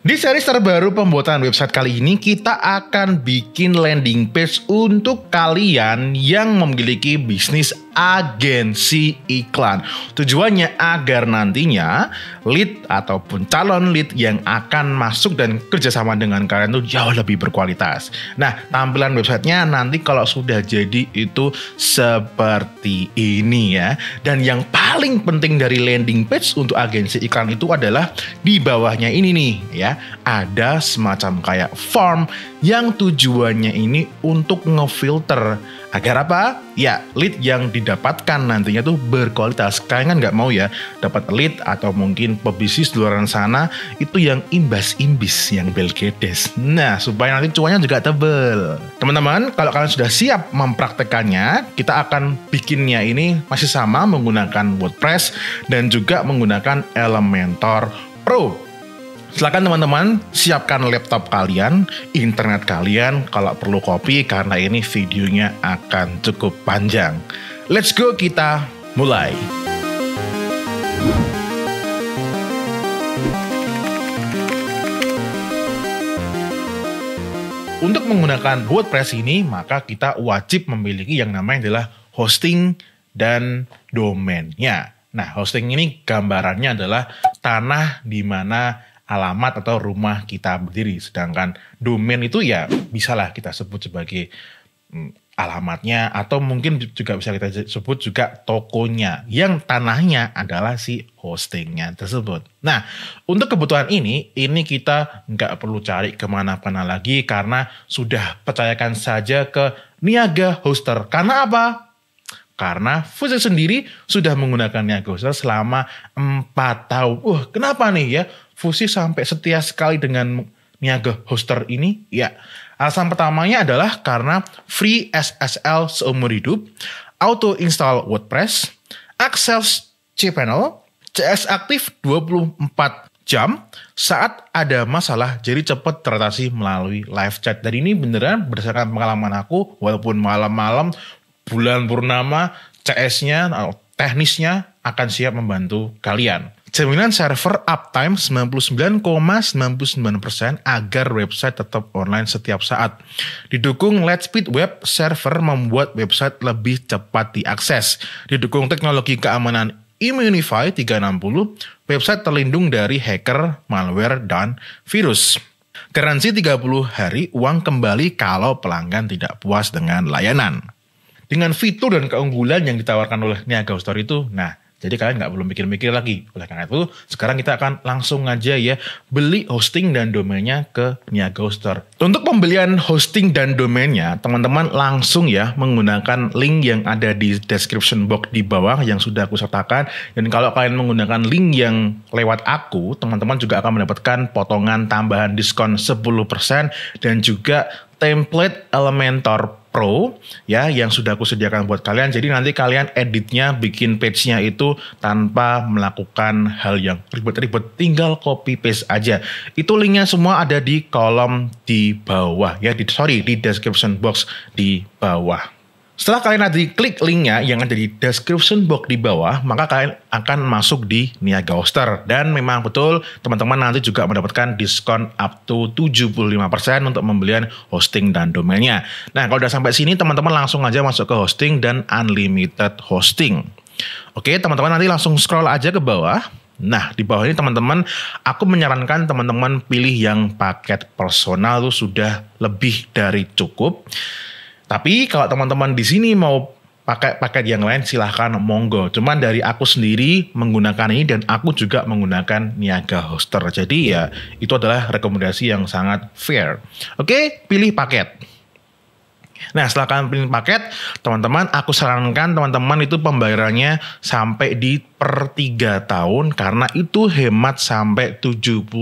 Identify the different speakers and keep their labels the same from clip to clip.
Speaker 1: Di seri terbaru pembuatan website kali ini kita akan bikin landing page untuk kalian yang memiliki bisnis agensi iklan. Tujuannya agar nantinya lead ataupun calon lead yang akan masuk dan kerjasama dengan kalian itu jauh lebih berkualitas. Nah, tampilan websitenya nanti kalau sudah jadi itu seperti ini ya. Dan yang paling penting dari landing page untuk agensi iklan itu adalah di bawahnya ini nih ya. Ada semacam kayak form yang tujuannya ini untuk ngefilter Agar apa? Ya, lead yang didapatkan nantinya tuh berkualitas. Kalian kan nggak mau ya dapat lead atau mungkin pebisnis di luar sana itu yang imbas-imbis, yang belgedes. Nah, supaya nanti cuannya juga tebel. Teman-teman, kalau kalian sudah siap mempraktekannya, kita akan bikinnya ini masih sama menggunakan WordPress dan juga menggunakan Elementor Pro. Silakan teman-teman siapkan laptop kalian, internet kalian, kalau perlu kopi karena ini videonya akan cukup panjang. Let's go kita mulai. Untuk menggunakan WordPress ini, maka kita wajib memiliki yang namanya adalah hosting dan domainnya. Nah, hosting ini gambarannya adalah tanah di mana alamat atau rumah kita berdiri. Sedangkan domain itu ya bisalah kita sebut sebagai mm, alamatnya atau mungkin juga bisa kita sebut juga tokonya yang tanahnya adalah si hostingnya tersebut. Nah untuk kebutuhan ini ini kita nggak perlu cari kemana-mana lagi karena sudah percayakan saja ke niaga hoster. Karena apa? Karena Fuse sendiri sudah menggunakan Yakuza selama 4 tahun. Wah, kenapa nih ya Fuse sampai setia sekali dengan Niaga Hoster ini? Ya, alasan pertamanya adalah karena free SSL seumur hidup, auto install WordPress, access cPanel, CS aktif 24 jam saat ada masalah jadi cepat teratasi melalui live chat. Dan ini beneran berdasarkan pengalaman aku walaupun malam-malam bulan purnama CS-nya teknisnya akan siap membantu kalian. Jaminan server uptime 99,99% ,99 agar website tetap online setiap saat. Didukung Let's Speed Web Server membuat website lebih cepat diakses. Didukung teknologi keamanan Immunify 360, website terlindung dari hacker, malware, dan virus. Garansi 30 hari uang kembali kalau pelanggan tidak puas dengan layanan dengan fitur dan keunggulan yang ditawarkan oleh Niaga Store itu. Nah, jadi kalian nggak perlu mikir-mikir lagi. Oleh karena itu, sekarang kita akan langsung aja ya beli hosting dan domainnya ke Niaga Store. Untuk pembelian hosting dan domainnya, teman-teman langsung ya menggunakan link yang ada di description box di bawah yang sudah aku sertakan. Dan kalau kalian menggunakan link yang lewat aku, teman-teman juga akan mendapatkan potongan tambahan diskon 10% dan juga template Elementor Pro ya yang sudah aku sediakan buat kalian. Jadi nanti kalian editnya bikin page-nya itu tanpa melakukan hal yang ribet-ribet. Tinggal copy paste aja. Itu linknya semua ada di kolom di bawah ya di sorry di description box di bawah. Setelah kalian nanti klik linknya yang ada di description box di bawah, maka kalian akan masuk di Niaga Hoster. Dan memang betul, teman-teman nanti juga mendapatkan diskon up to 75% untuk pembelian hosting dan domainnya. Nah, kalau udah sampai sini, teman-teman langsung aja masuk ke hosting dan unlimited hosting. Oke, teman-teman nanti langsung scroll aja ke bawah. Nah, di bawah ini teman-teman, aku menyarankan teman-teman pilih yang paket personal itu sudah lebih dari cukup. Tapi kalau teman-teman di sini mau pakai paket yang lain silahkan monggo. Cuman dari aku sendiri menggunakan ini dan aku juga menggunakan Niaga Hoster. Jadi ya itu adalah rekomendasi yang sangat fair. Oke, pilih paket. Nah setelah kalian pilih paket, teman-teman aku sarankan teman-teman itu pembayarannya sampai di per 3 tahun karena itu hemat sampai 75%.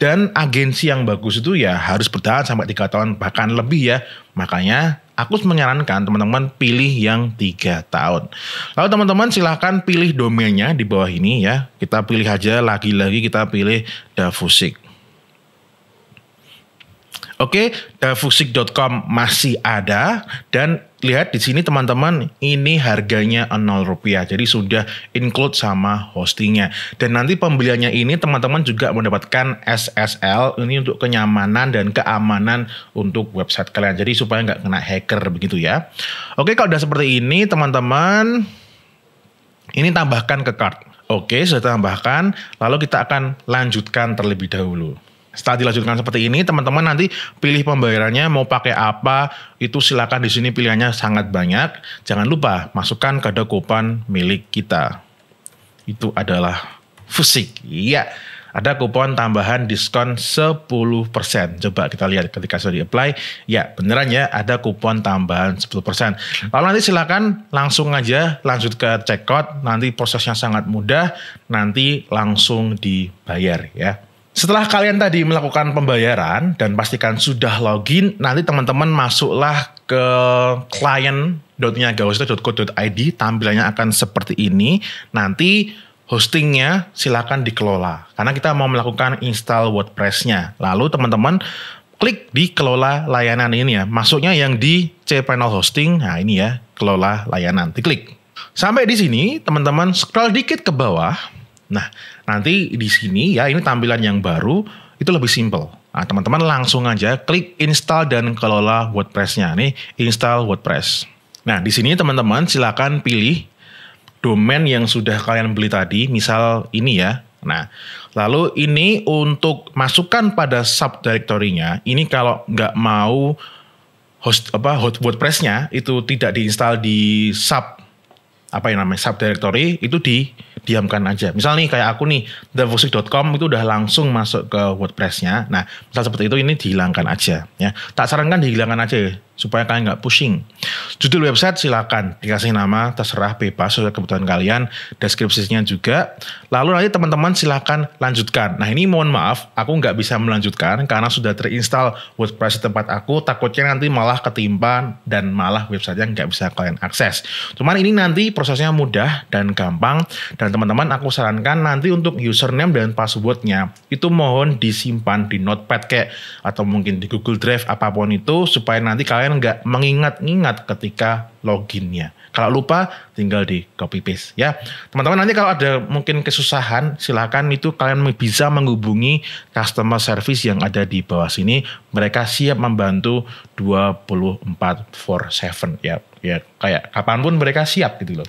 Speaker 1: Dan agensi yang bagus itu ya harus bertahan sampai 3 tahun bahkan lebih ya. Makanya aku menyarankan teman-teman pilih yang 3 tahun. Lalu teman-teman silahkan pilih domainnya di bawah ini ya. Kita pilih aja lagi-lagi kita pilih Davusik. Oke, okay, davusik.com masih ada dan lihat di sini teman-teman ini harganya 0 rupiah. Jadi sudah include sama hostingnya. Dan nanti pembeliannya ini teman-teman juga mendapatkan SSL ini untuk kenyamanan dan keamanan untuk website kalian. Jadi supaya nggak kena hacker begitu ya. Oke, kalau udah seperti ini teman-teman ini tambahkan ke cart. Oke, sudah tambahkan. Lalu kita akan lanjutkan terlebih dahulu setelah dilanjutkan seperti ini teman-teman nanti pilih pembayarannya mau pakai apa itu silakan di sini pilihannya sangat banyak jangan lupa masukkan kode kupon milik kita itu adalah fusik iya ada kupon tambahan diskon 10%. Coba kita lihat ketika sudah di-apply. Ya, beneran ya ada kupon tambahan 10%. kalau nanti silakan langsung aja lanjut ke checkout. Nanti prosesnya sangat mudah. Nanti langsung dibayar ya. Setelah kalian tadi melakukan pembayaran dan pastikan sudah login, nanti teman-teman masuklah ke client.niagawasita.co.id, tampilannya akan seperti ini. Nanti hostingnya silakan dikelola, karena kita mau melakukan install WordPress-nya. Lalu teman-teman klik di kelola layanan ini ya. Masuknya yang di cPanel hosting, nah ini ya, kelola layanan, diklik. Sampai di sini, teman-teman scroll dikit ke bawah, Nah, nanti di sini ya ini tampilan yang baru itu lebih simple. Nah, teman-teman langsung aja klik install dan kelola WordPress-nya. Nih, install WordPress. Nah, di sini teman-teman silakan pilih domain yang sudah kalian beli tadi, misal ini ya. Nah, lalu ini untuk masukkan pada subdirektorinya. Ini kalau nggak mau host apa host WordPress-nya itu tidak diinstal di sub apa yang namanya subdirectory itu di diamkan aja. Misal nih kayak aku nih thevosik.com itu udah langsung masuk ke WordPress-nya. Nah, misal seperti itu ini dihilangkan aja ya. Tak sarankan dihilangkan aja ya supaya kalian nggak pusing. Judul website silakan dikasih nama terserah bebas sesuai kebutuhan kalian, deskripsinya juga. Lalu nanti teman-teman silakan lanjutkan. Nah ini mohon maaf, aku nggak bisa melanjutkan karena sudah terinstall WordPress di tempat aku. Takutnya nanti malah ketimpa dan malah websitenya nggak bisa kalian akses. Cuman ini nanti prosesnya mudah dan gampang dan teman-teman aku sarankan nanti untuk username dan passwordnya itu mohon disimpan di Notepad kayak atau mungkin di Google Drive apapun itu supaya nanti kalian kalian nggak mengingat-ingat ketika loginnya. Kalau lupa tinggal di copy paste ya. Teman-teman nanti kalau ada mungkin kesusahan silahkan itu kalian bisa menghubungi customer service yang ada di bawah sini. Mereka siap membantu 24 for 7 ya. Ya kayak kapanpun mereka siap gitu loh.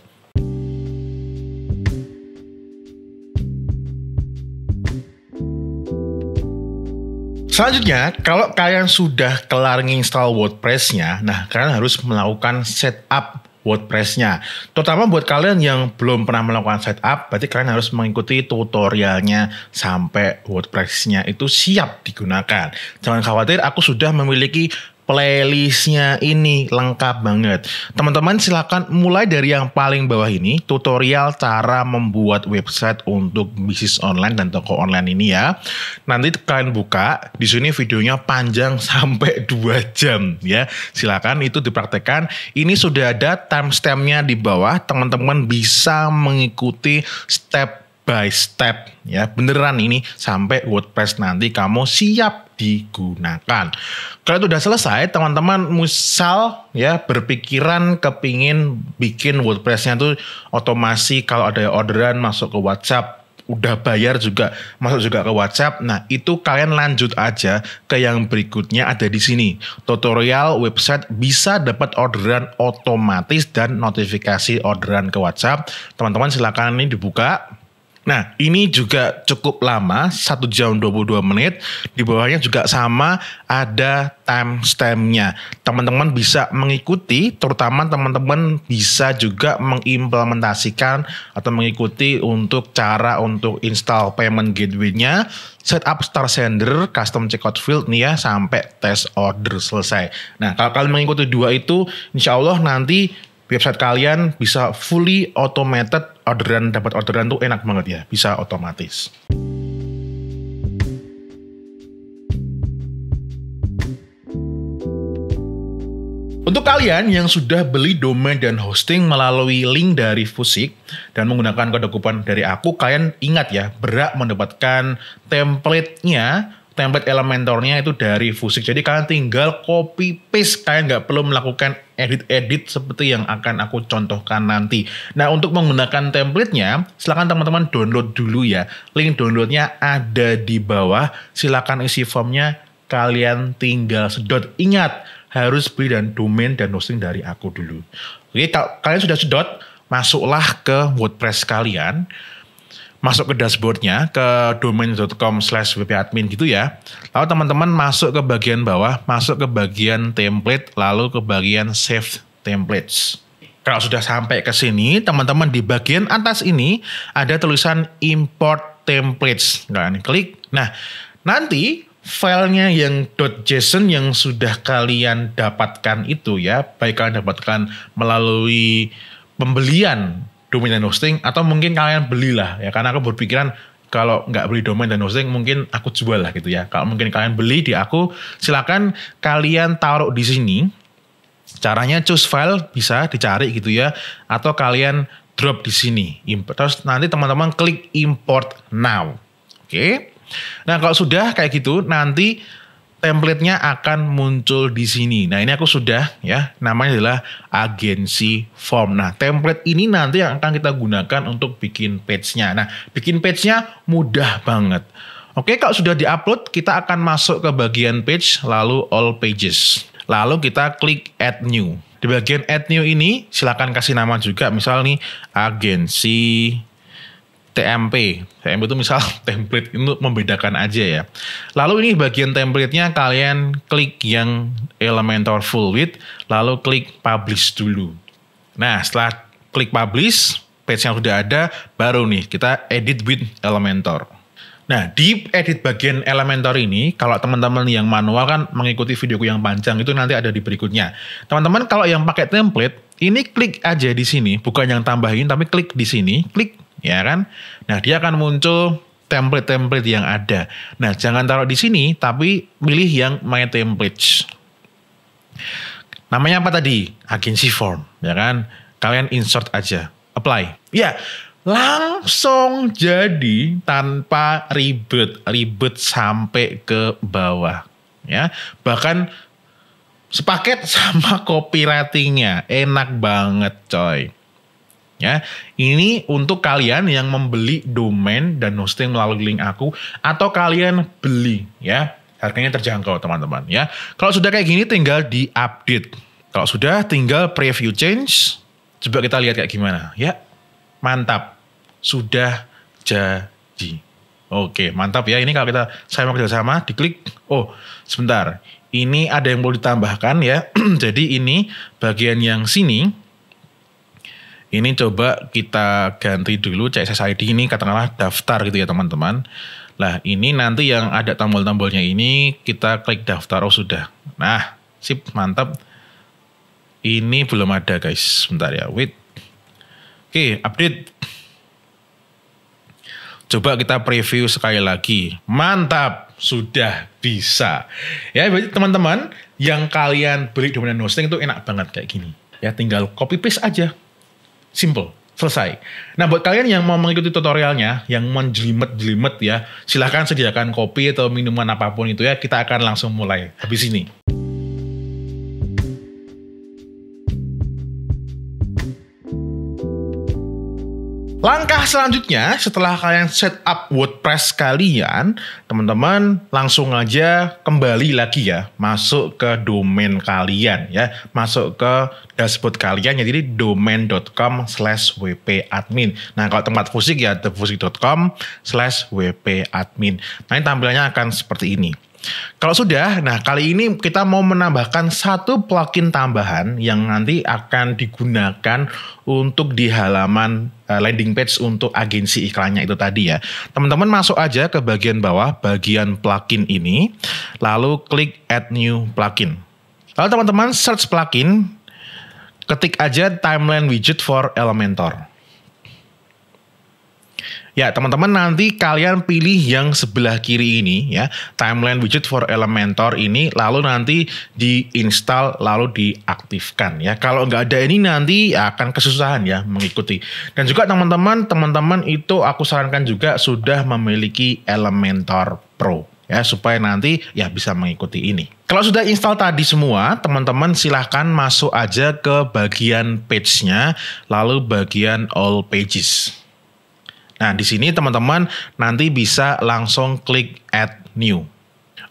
Speaker 1: Selanjutnya, kalau kalian sudah kelar nginstall WordPress-nya, nah kalian harus melakukan setup WordPress-nya. Terutama buat kalian yang belum pernah melakukan setup, berarti kalian harus mengikuti tutorialnya sampai WordPress-nya itu siap digunakan. Jangan khawatir, aku sudah memiliki playlistnya ini lengkap banget. Teman-teman silahkan mulai dari yang paling bawah ini, tutorial cara membuat website untuk bisnis online dan toko online ini ya. Nanti kalian buka, di sini videonya panjang sampai 2 jam ya. Silahkan itu dipraktekkan. Ini sudah ada timestampnya di bawah, teman-teman bisa mengikuti step by step ya beneran ini sampai WordPress nanti kamu siap digunakan. Kalau itu udah selesai, teman-teman musal ya berpikiran kepingin bikin WordPress-nya tuh otomasi kalau ada orderan masuk ke WhatsApp udah bayar juga masuk juga ke WhatsApp. Nah, itu kalian lanjut aja ke yang berikutnya ada di sini. Tutorial website bisa dapat orderan otomatis dan notifikasi orderan ke WhatsApp. Teman-teman silakan ini dibuka Nah, ini juga cukup lama, 1 jam 22 menit. Di bawahnya juga sama ada timestampnya. Teman-teman bisa mengikuti, terutama teman-teman bisa juga mengimplementasikan atau mengikuti untuk cara untuk install payment gateway-nya, setup star sender, custom checkout field nih ya, sampai test order selesai. Nah, kalau kalian mengikuti dua itu, insya Allah nanti website kalian bisa fully automated orderan dapat orderan tuh enak banget ya bisa otomatis Untuk kalian yang sudah beli domain dan hosting melalui link dari Fusik dan menggunakan kode kupon dari aku, kalian ingat ya, berhak mendapatkan template-nya template elementornya itu dari Fusik. Jadi kalian tinggal copy paste, kalian nggak perlu melakukan edit-edit seperti yang akan aku contohkan nanti. Nah, untuk menggunakan template-nya, silakan teman-teman download dulu ya. Link downloadnya ada di bawah. Silakan isi formnya, kalian tinggal sedot. Ingat, harus beli dan domain dan hosting dari aku dulu. Oke, kalian sudah sedot, masuklah ke WordPress kalian masuk ke dashboardnya ke domain.com slash wp-admin gitu ya. Lalu teman-teman masuk ke bagian bawah, masuk ke bagian template, lalu ke bagian save templates. Kalau sudah sampai ke sini, teman-teman di bagian atas ini ada tulisan import templates. Kalian nah, klik. Nah, nanti filenya yang .json yang sudah kalian dapatkan itu ya, baik kalian dapatkan melalui pembelian domain dan hosting atau mungkin kalian belilah ya karena aku berpikiran kalau nggak beli domain dan hosting mungkin aku jual lah gitu ya. Kalau mungkin kalian beli di aku, silakan kalian taruh di sini. Caranya choose file bisa dicari gitu ya atau kalian drop di sini. Import. Terus nanti teman-teman klik import now. Oke. Okay? Nah, kalau sudah kayak gitu nanti template-nya akan muncul di sini. Nah, ini aku sudah ya, namanya adalah agensi form. Nah, template ini nanti yang akan kita gunakan untuk bikin page-nya. Nah, bikin page-nya mudah banget. Oke, kalau sudah diupload, kita akan masuk ke bagian page lalu all pages. Lalu kita klik add new. Di bagian add new ini silakan kasih nama juga, misalnya nih agensi TMP. TMP itu misal template itu membedakan aja ya. Lalu ini bagian templatenya kalian klik yang Elementor full width, lalu klik publish dulu. Nah setelah klik publish, page yang sudah ada, baru nih kita edit with Elementor. Nah, di edit bagian Elementor ini, kalau teman-teman yang manual kan mengikuti videoku yang panjang itu nanti ada di berikutnya. Teman-teman kalau yang pakai template, ini klik aja di sini, bukan yang tambahin tapi klik di sini, klik ya kan? Nah, dia akan muncul template-template yang ada. Nah, jangan taruh di sini, tapi pilih yang My template. Namanya apa tadi? Agency form, ya kan? Kalian insert aja, apply. Ya, langsung jadi tanpa ribet-ribet sampai ke bawah, ya. Bahkan sepaket sama copywritingnya, enak banget coy ya. Ini untuk kalian yang membeli domain dan hosting melalui link aku atau kalian beli ya. Harganya terjangkau teman-teman ya. Kalau sudah kayak gini tinggal di-update. Kalau sudah tinggal preview change. Coba kita lihat kayak gimana ya. Mantap. Sudah jadi. Oke, mantap ya. Ini kalau kita saya mau sama diklik. Oh, sebentar. Ini ada yang perlu ditambahkan ya. jadi ini bagian yang sini ini coba kita ganti dulu CSS ID ini katakanlah daftar gitu ya teman-teman. Lah ini nanti yang ada tombol-tombolnya ini kita klik daftar. Oh sudah. Nah sip mantap. Ini belum ada guys. Bentar ya wait. Oke update. Coba kita preview sekali lagi. Mantap, sudah bisa. Ya, berarti teman-teman yang kalian beli domain hosting itu enak banget kayak gini. Ya, tinggal copy paste aja. Simple, selesai. Nah buat kalian yang mau mengikuti tutorialnya, yang jelimet jelimet ya, silahkan sediakan kopi atau minuman apapun itu ya, kita akan langsung mulai habis ini. Langkah selanjutnya setelah kalian set up WordPress kalian, teman-teman langsung aja kembali lagi ya, masuk ke domain kalian ya, masuk ke dashboard kalian ya, jadi domain.com slash wp-admin. Nah kalau tempat fusik ya, thefusik.com slash wp-admin. Nah ini tampilannya akan seperti ini. Kalau sudah, nah kali ini kita mau menambahkan satu plugin tambahan yang nanti akan digunakan untuk di halaman eh, landing page untuk agensi iklannya itu tadi ya. Teman-teman masuk aja ke bagian bawah bagian plugin ini, lalu klik add new plugin. Lalu teman-teman search plugin, ketik aja timeline widget for Elementor. Ya, teman-teman nanti kalian pilih yang sebelah kiri ini ya, timeline widget for Elementor ini lalu nanti diinstal lalu diaktifkan ya. Kalau nggak ada ini nanti akan kesusahan ya mengikuti. Dan juga teman-teman, teman-teman itu aku sarankan juga sudah memiliki Elementor Pro ya supaya nanti ya bisa mengikuti ini. Kalau sudah install tadi semua, teman-teman silahkan masuk aja ke bagian page-nya, lalu bagian all pages. Nah, di sini teman-teman nanti bisa langsung klik add new.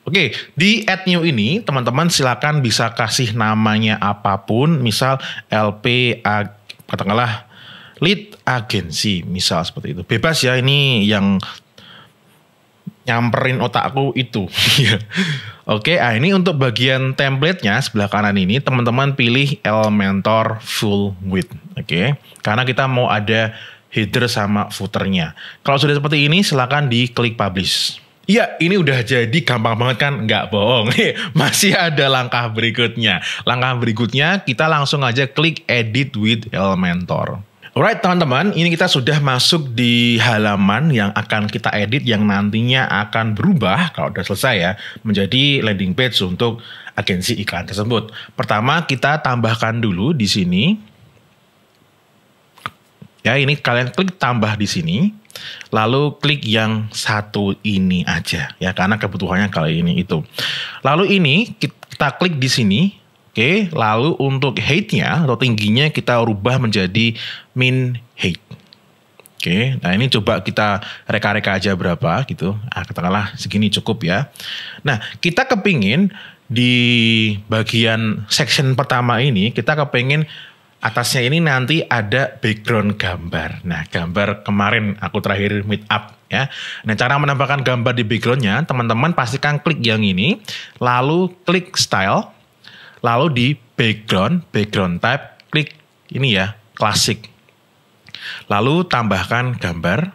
Speaker 1: Oke, di add new ini teman-teman silakan bisa kasih namanya apapun, misal LP katakanlah lead agency, misal seperti itu. Bebas ya ini yang nyamperin otakku itu. Oke, ah ini untuk bagian template-nya sebelah kanan ini teman-teman pilih Elementor full width. Oke. Karena kita mau ada header sama footernya. Kalau sudah seperti ini silakan klik publish. Iya, ini udah jadi gampang banget kan? Nggak bohong. Masih ada langkah berikutnya. Langkah berikutnya kita langsung aja klik edit with Elementor. Alright teman-teman, ini kita sudah masuk di halaman yang akan kita edit yang nantinya akan berubah kalau sudah selesai ya menjadi landing page untuk agensi iklan tersebut. Pertama kita tambahkan dulu di sini Ya, ini kalian klik tambah di sini. Lalu klik yang satu ini aja ya karena kebutuhannya kali ini itu. Lalu ini kita klik di sini. Oke, lalu untuk height-nya atau tingginya kita rubah menjadi min height. Oke, nah ini coba kita reka-reka aja berapa gitu. Ah, katakanlah segini cukup ya. Nah, kita kepingin di bagian section pertama ini kita kepingin atasnya ini nanti ada background gambar. Nah, gambar kemarin aku terakhir meet up ya. Nah, cara menambahkan gambar di backgroundnya, teman-teman pastikan klik yang ini, lalu klik style, lalu di background, background type, klik ini ya, klasik. Lalu tambahkan gambar.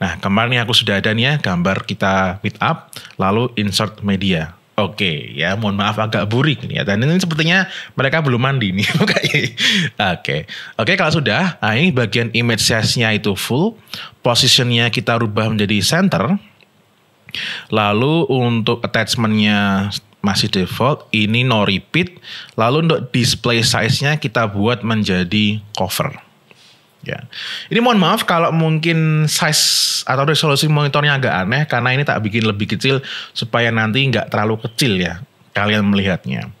Speaker 1: Nah, kemarin aku sudah ada nih ya, gambar kita meet up, lalu insert media. Oke, ya mohon maaf agak burik nih ya. Dan ini sepertinya mereka belum mandi nih. Oke, oke okay, kalau sudah, nah ini bagian image size-nya itu full, positionnya kita rubah menjadi center. Lalu untuk attachment-nya masih default, ini no repeat. Lalu untuk display size-nya kita buat menjadi cover. Ya. Ini mohon maaf kalau mungkin size atau resolusi monitornya agak aneh karena ini tak bikin lebih kecil supaya nanti nggak terlalu kecil ya kalian melihatnya.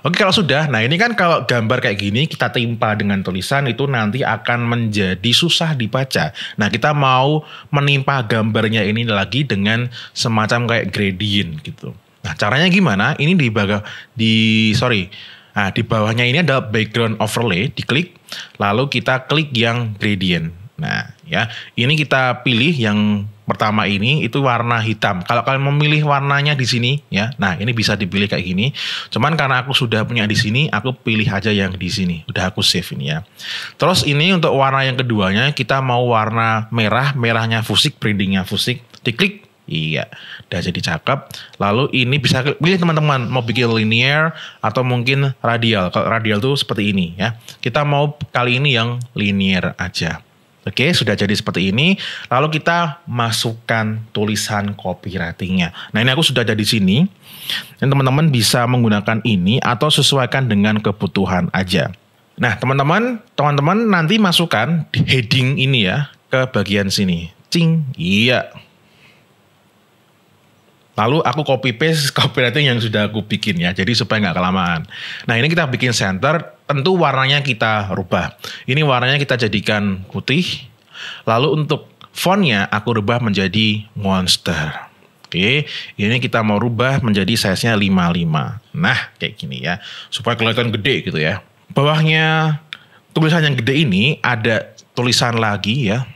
Speaker 1: Oke kalau sudah, nah ini kan kalau gambar kayak gini kita timpa dengan tulisan itu nanti akan menjadi susah dibaca. Nah kita mau menimpa gambarnya ini lagi dengan semacam kayak gradient gitu. Nah caranya gimana? Ini di baga di sorry Nah, di bawahnya ini ada background overlay, diklik, lalu kita klik yang gradient. Nah, ya, ini kita pilih yang pertama ini itu warna hitam. Kalau kalian memilih warnanya di sini, ya, nah ini bisa dipilih kayak gini. Cuman karena aku sudah punya di sini, aku pilih aja yang di sini. Udah aku save ini ya. Terus ini untuk warna yang keduanya kita mau warna merah, merahnya fusik, printingnya fusik. Diklik, Iya, udah jadi cakep. Lalu ini bisa pilih teman-teman mau bikin linear atau mungkin radial. Kalau radial tuh seperti ini ya. Kita mau kali ini yang linear aja. Oke, sudah jadi seperti ini. Lalu kita masukkan tulisan copywritingnya. Nah ini aku sudah jadi sini. Dan teman-teman bisa menggunakan ini atau sesuaikan dengan kebutuhan aja. Nah teman-teman, teman-teman nanti masukkan heading ini ya ke bagian sini. Cing, iya Lalu aku copy paste copywriting yang sudah aku bikin ya, jadi supaya nggak kelamaan. Nah ini kita bikin center, tentu warnanya kita rubah. Ini warnanya kita jadikan putih. Lalu untuk fontnya aku rubah menjadi monster. Oke, ini kita mau rubah menjadi size-nya 55. Nah, kayak gini ya. Supaya kelihatan gede gitu ya. Bawahnya tulisan yang gede ini ada tulisan lagi ya.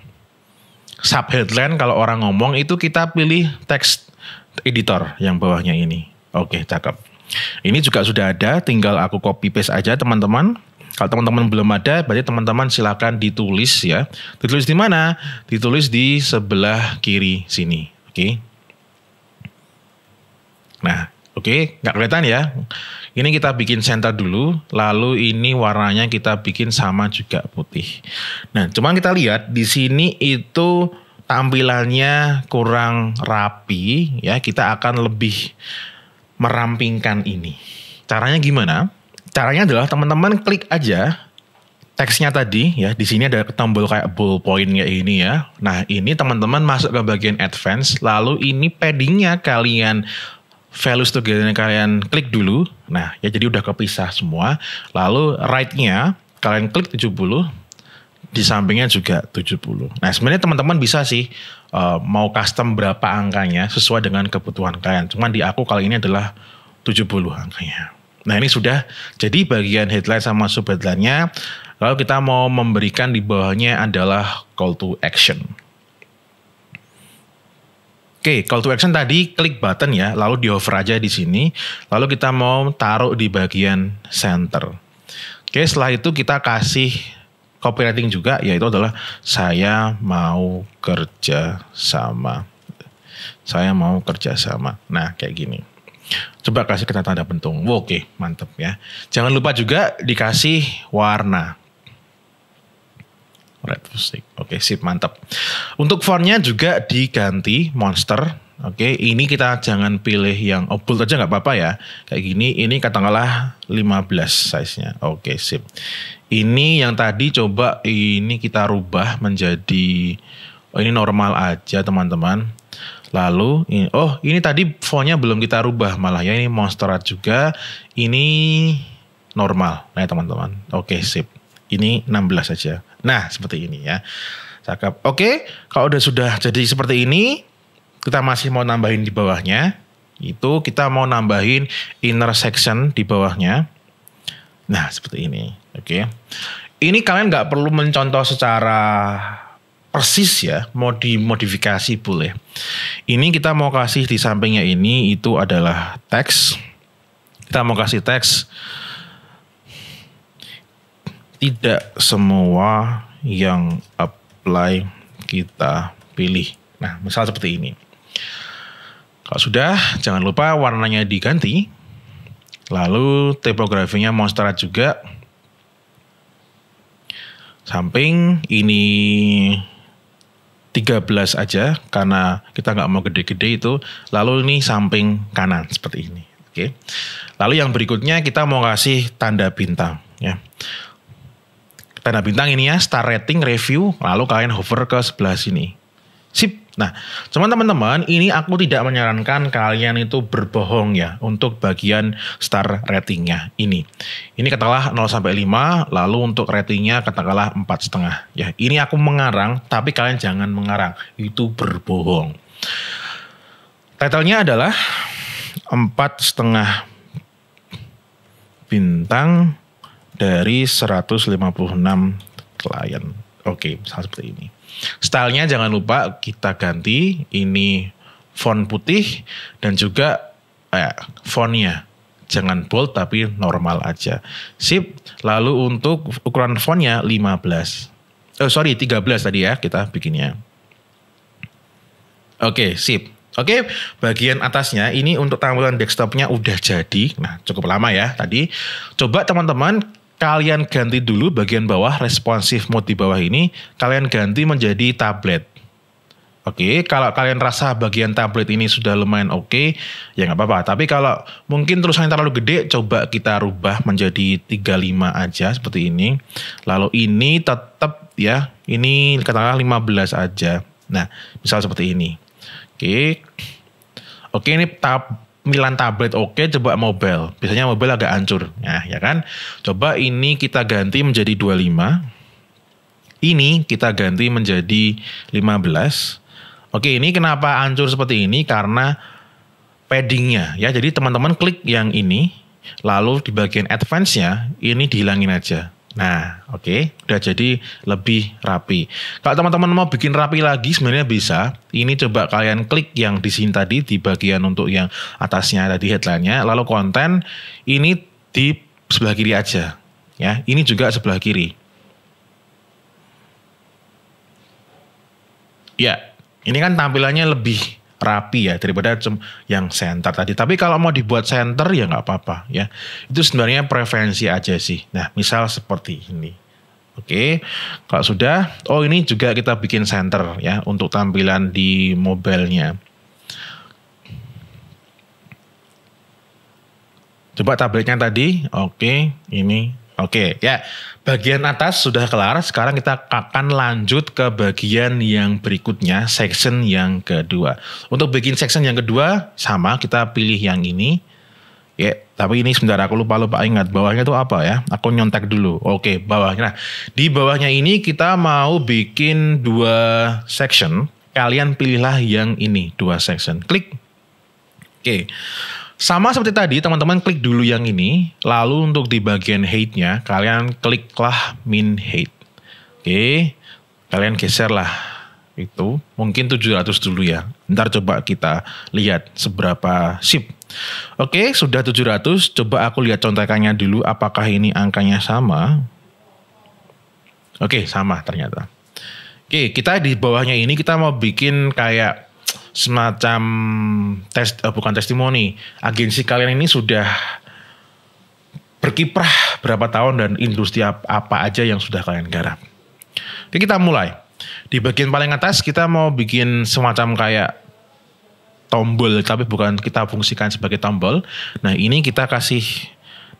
Speaker 1: Sub headline kalau orang ngomong itu kita pilih teks editor yang bawahnya ini. Oke, cakep. Ini juga sudah ada, tinggal aku copy paste aja teman-teman. Kalau teman-teman belum ada, berarti teman-teman silakan ditulis ya. Ditulis di mana? Ditulis di sebelah kiri sini. Oke. Nah, oke, okay. nggak kelihatan ya. Ini kita bikin center dulu, lalu ini warnanya kita bikin sama juga putih. Nah, cuman kita lihat di sini itu tampilannya kurang rapi ya kita akan lebih merampingkan ini. Caranya gimana? Caranya adalah teman-teman klik aja teksnya tadi ya di sini ada tombol kayak point kayak ini ya. Nah ini teman-teman masuk ke bagian advance lalu ini paddingnya kalian values together kalian klik dulu. Nah ya jadi udah kepisah semua. Lalu rightnya kalian klik 70 di sampingnya juga 70. Nah sebenarnya teman-teman bisa sih uh, mau custom berapa angkanya sesuai dengan kebutuhan kalian. Cuman di aku kali ini adalah 70 angkanya. Nah ini sudah jadi bagian headline sama sub headline-nya. Lalu kita mau memberikan di bawahnya adalah call to action. Oke, okay, call to action tadi klik button ya, lalu di hover aja di sini. Lalu kita mau taruh di bagian center. Oke, okay, setelah itu kita kasih copywriting juga yaitu adalah saya mau kerja sama saya mau kerja sama nah kayak gini coba kasih kita tanda bentuk. oke okay, mantep ya jangan lupa juga dikasih warna red lipstick. oke okay, sip mantap untuk fontnya juga diganti monster Oke, okay, ini kita jangan pilih yang oh, bold aja nggak apa-apa ya. Kayak gini, ini katakanlah 15 size-nya. Oke, okay, sip. Ini yang tadi coba ini kita rubah menjadi oh, ini normal aja teman-teman. Lalu ini, oh ini tadi nya belum kita rubah malah ya ini monsterat juga. Ini normal. Nah, teman-teman. Oke, okay, sip. Ini 16 aja. Nah, seperti ini ya. Cakep. Oke, okay, kalau udah sudah jadi seperti ini, kita masih mau nambahin di bawahnya, itu kita mau nambahin inner section di bawahnya. Nah, seperti ini. Oke. Okay. Ini kalian nggak perlu mencontoh secara persis ya, mau dimodifikasi boleh. Ini kita mau kasih di sampingnya ini itu adalah teks. Kita mau kasih teks. Tidak semua yang apply kita pilih. Nah, misal seperti ini. Kalau sudah, jangan lupa warnanya diganti. Lalu tipografinya monster juga. Samping ini 13 aja karena kita nggak mau gede-gede itu. Lalu ini samping kanan seperti ini. Oke. Lalu yang berikutnya kita mau kasih tanda bintang ya. Tanda bintang ini ya star rating review lalu kalian hover ke sebelah sini. Sip. Nah, cuman teman-teman, ini aku tidak menyarankan kalian itu berbohong ya untuk bagian star ratingnya ini. Ini katakanlah 0 sampai 5, lalu untuk ratingnya katakanlah 4 setengah. Ya, ini aku mengarang, tapi kalian jangan mengarang. Itu berbohong. Titlenya adalah 4 setengah bintang dari 156 klien. Oke, misalnya seperti ini. Stylenya jangan lupa kita ganti ini font putih dan juga eh, fontnya jangan bold tapi normal aja. Sip. Lalu untuk ukuran fontnya 15. Oh sorry 13 tadi ya kita bikinnya. Oke sip. Oke bagian atasnya ini untuk tampilan desktopnya udah jadi. Nah cukup lama ya tadi. Coba teman-teman kalian ganti dulu bagian bawah responsif mode di bawah ini kalian ganti menjadi tablet. Oke, okay, kalau kalian rasa bagian tablet ini sudah lumayan oke, okay, ya nggak apa-apa. Tapi kalau mungkin tulisannya terlalu gede, coba kita rubah menjadi 35 aja seperti ini. Lalu ini tetap ya, ini katakanlah 15 aja. Nah, misal seperti ini. Oke. Okay. Oke, ini tab Milan tablet oke, okay, coba mobile. Biasanya mobile agak hancur. Nah, ya kan? Coba ini kita ganti menjadi 25. Ini kita ganti menjadi 15. Oke, ini kenapa hancur seperti ini? Karena paddingnya ya. Jadi teman-teman klik yang ini, lalu di bagian advance-nya ini dihilangin aja. Nah, oke, okay. udah jadi lebih rapi. Kalau teman-teman mau bikin rapi lagi sebenarnya bisa. Ini coba kalian klik yang di sini tadi di bagian untuk yang atasnya ada di headline-nya, lalu konten ini di sebelah kiri aja. Ya, ini juga sebelah kiri. Ya, ini kan tampilannya lebih rapi ya daripada yang center tadi. Tapi kalau mau dibuat center ya nggak apa-apa ya. Itu sebenarnya preferensi aja sih. Nah misal seperti ini. Oke, kalau sudah, oh ini juga kita bikin center ya untuk tampilan di mobilnya. Coba tabletnya tadi, oke, ini Oke, okay, ya. Bagian atas sudah kelar. Sekarang kita akan lanjut ke bagian yang berikutnya, section yang kedua. Untuk bikin section yang kedua sama, kita pilih yang ini. Ya, tapi ini sebentar aku lupa lupa ingat bawahnya itu apa ya. Aku nyontek dulu. Oke, okay, bawahnya. Nah, di bawahnya ini kita mau bikin dua section. Kalian pilihlah yang ini, dua section. Klik. Oke. Okay. Sama seperti tadi, teman-teman klik dulu yang ini, lalu untuk di bagian hate-nya, kalian kliklah min hate. Oke, okay. kalian geserlah itu, mungkin 700 dulu ya. Ntar coba kita lihat seberapa sip. Oke, okay, sudah 700, coba aku lihat contekannya dulu apakah ini angkanya sama. Oke, sama ternyata. Oke, kita di bawahnya ini kita mau bikin kayak semacam tes eh, bukan testimoni agensi kalian ini sudah berkiprah berapa tahun dan industri apa aja yang sudah kalian garap. Oke kita mulai. Di bagian paling atas kita mau bikin semacam kayak tombol tapi bukan kita fungsikan sebagai tombol. Nah ini kita kasih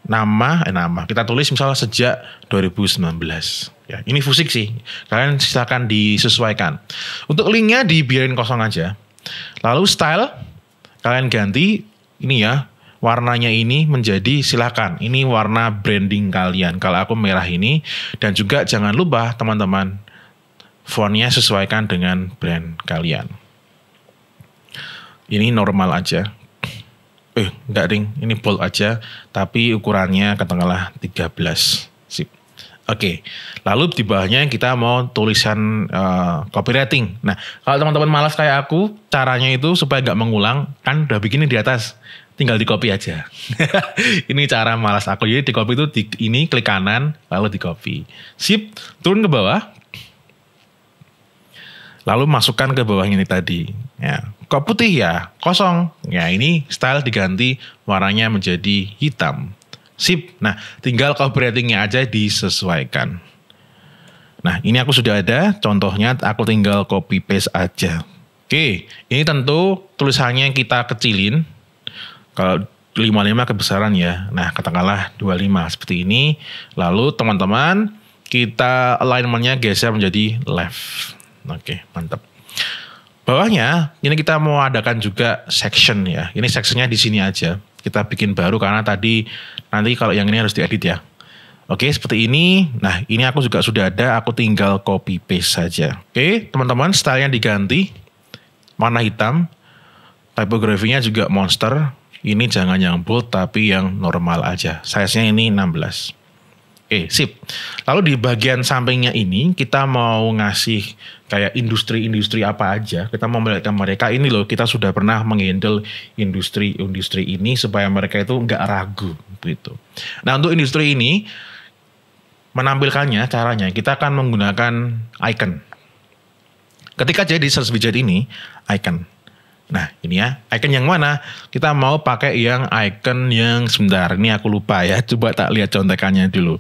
Speaker 1: nama eh nama kita tulis misalnya sejak 2019 ya ini fusik sih kalian silakan disesuaikan untuk linknya dibiarin kosong aja Lalu style kalian ganti ini ya warnanya ini menjadi silakan ini warna branding kalian kalau aku merah ini dan juga jangan lupa teman-teman fontnya sesuaikan dengan brand kalian ini normal aja eh enggak ding ini bold aja tapi ukurannya katakanlah 13 sip Oke, lalu di bawahnya kita mau tulisan uh, copywriting. Nah, kalau teman-teman malas kayak aku, caranya itu supaya nggak mengulang, kan udah bikinnya di atas, tinggal di copy aja. ini cara malas aku. Jadi di copy itu di, ini klik kanan, lalu di copy. Sip, turun ke bawah. Lalu masukkan ke bawah ini tadi. Ya, kok putih ya, kosong. Ya ini style diganti warnanya menjadi hitam. Sip. Nah, tinggal copywritingnya aja disesuaikan. Nah, ini aku sudah ada. Contohnya aku tinggal copy paste aja. Oke, ini tentu tulisannya kita kecilin. Kalau 55 kebesaran ya. Nah, katakanlah 25 seperti ini. Lalu teman-teman, kita alignmentnya geser menjadi left. Oke, mantap. Bawahnya, ini kita mau adakan juga section ya. Ini sectionnya di sini aja kita bikin baru karena tadi nanti kalau yang ini harus diedit ya. Oke, seperti ini. Nah, ini aku juga sudah ada, aku tinggal copy paste saja. Oke, teman-teman, stylenya diganti. Warna hitam. Tipografinya juga monster. Ini jangan yang bold, tapi yang normal aja. Size-nya ini 16. Oke, sip. Lalu di bagian sampingnya ini, kita mau ngasih kayak industri-industri apa aja kita mau melihatkan mereka ini loh kita sudah pernah menghandle industri-industri ini supaya mereka itu nggak ragu gitu. Nah untuk industri ini menampilkannya caranya kita akan menggunakan icon. Ketika jadi search widget ini icon. Nah ini ya icon yang mana kita mau pakai yang icon yang sebentar ini aku lupa ya coba tak lihat contekannya dulu.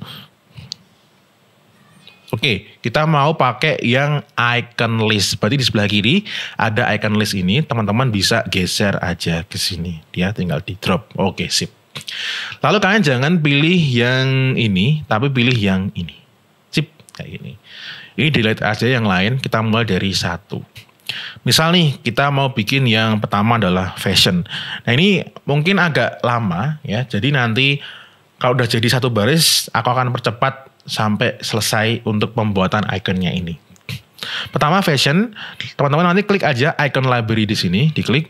Speaker 1: Oke, okay, kita mau pakai yang icon list. Berarti di sebelah kiri ada icon list ini, teman-teman bisa geser aja ke sini. Dia tinggal di drop. Oke, okay, sip. Lalu kalian jangan pilih yang ini, tapi pilih yang ini. Sip, kayak gini. Ini delete aja yang lain, kita mulai dari satu. Misal nih kita mau bikin yang pertama adalah fashion. Nah ini mungkin agak lama ya. Jadi nanti kalau udah jadi satu baris, aku akan percepat sampai selesai untuk pembuatan ikonnya ini. Pertama fashion, teman-teman nanti klik aja icon library di sini, diklik.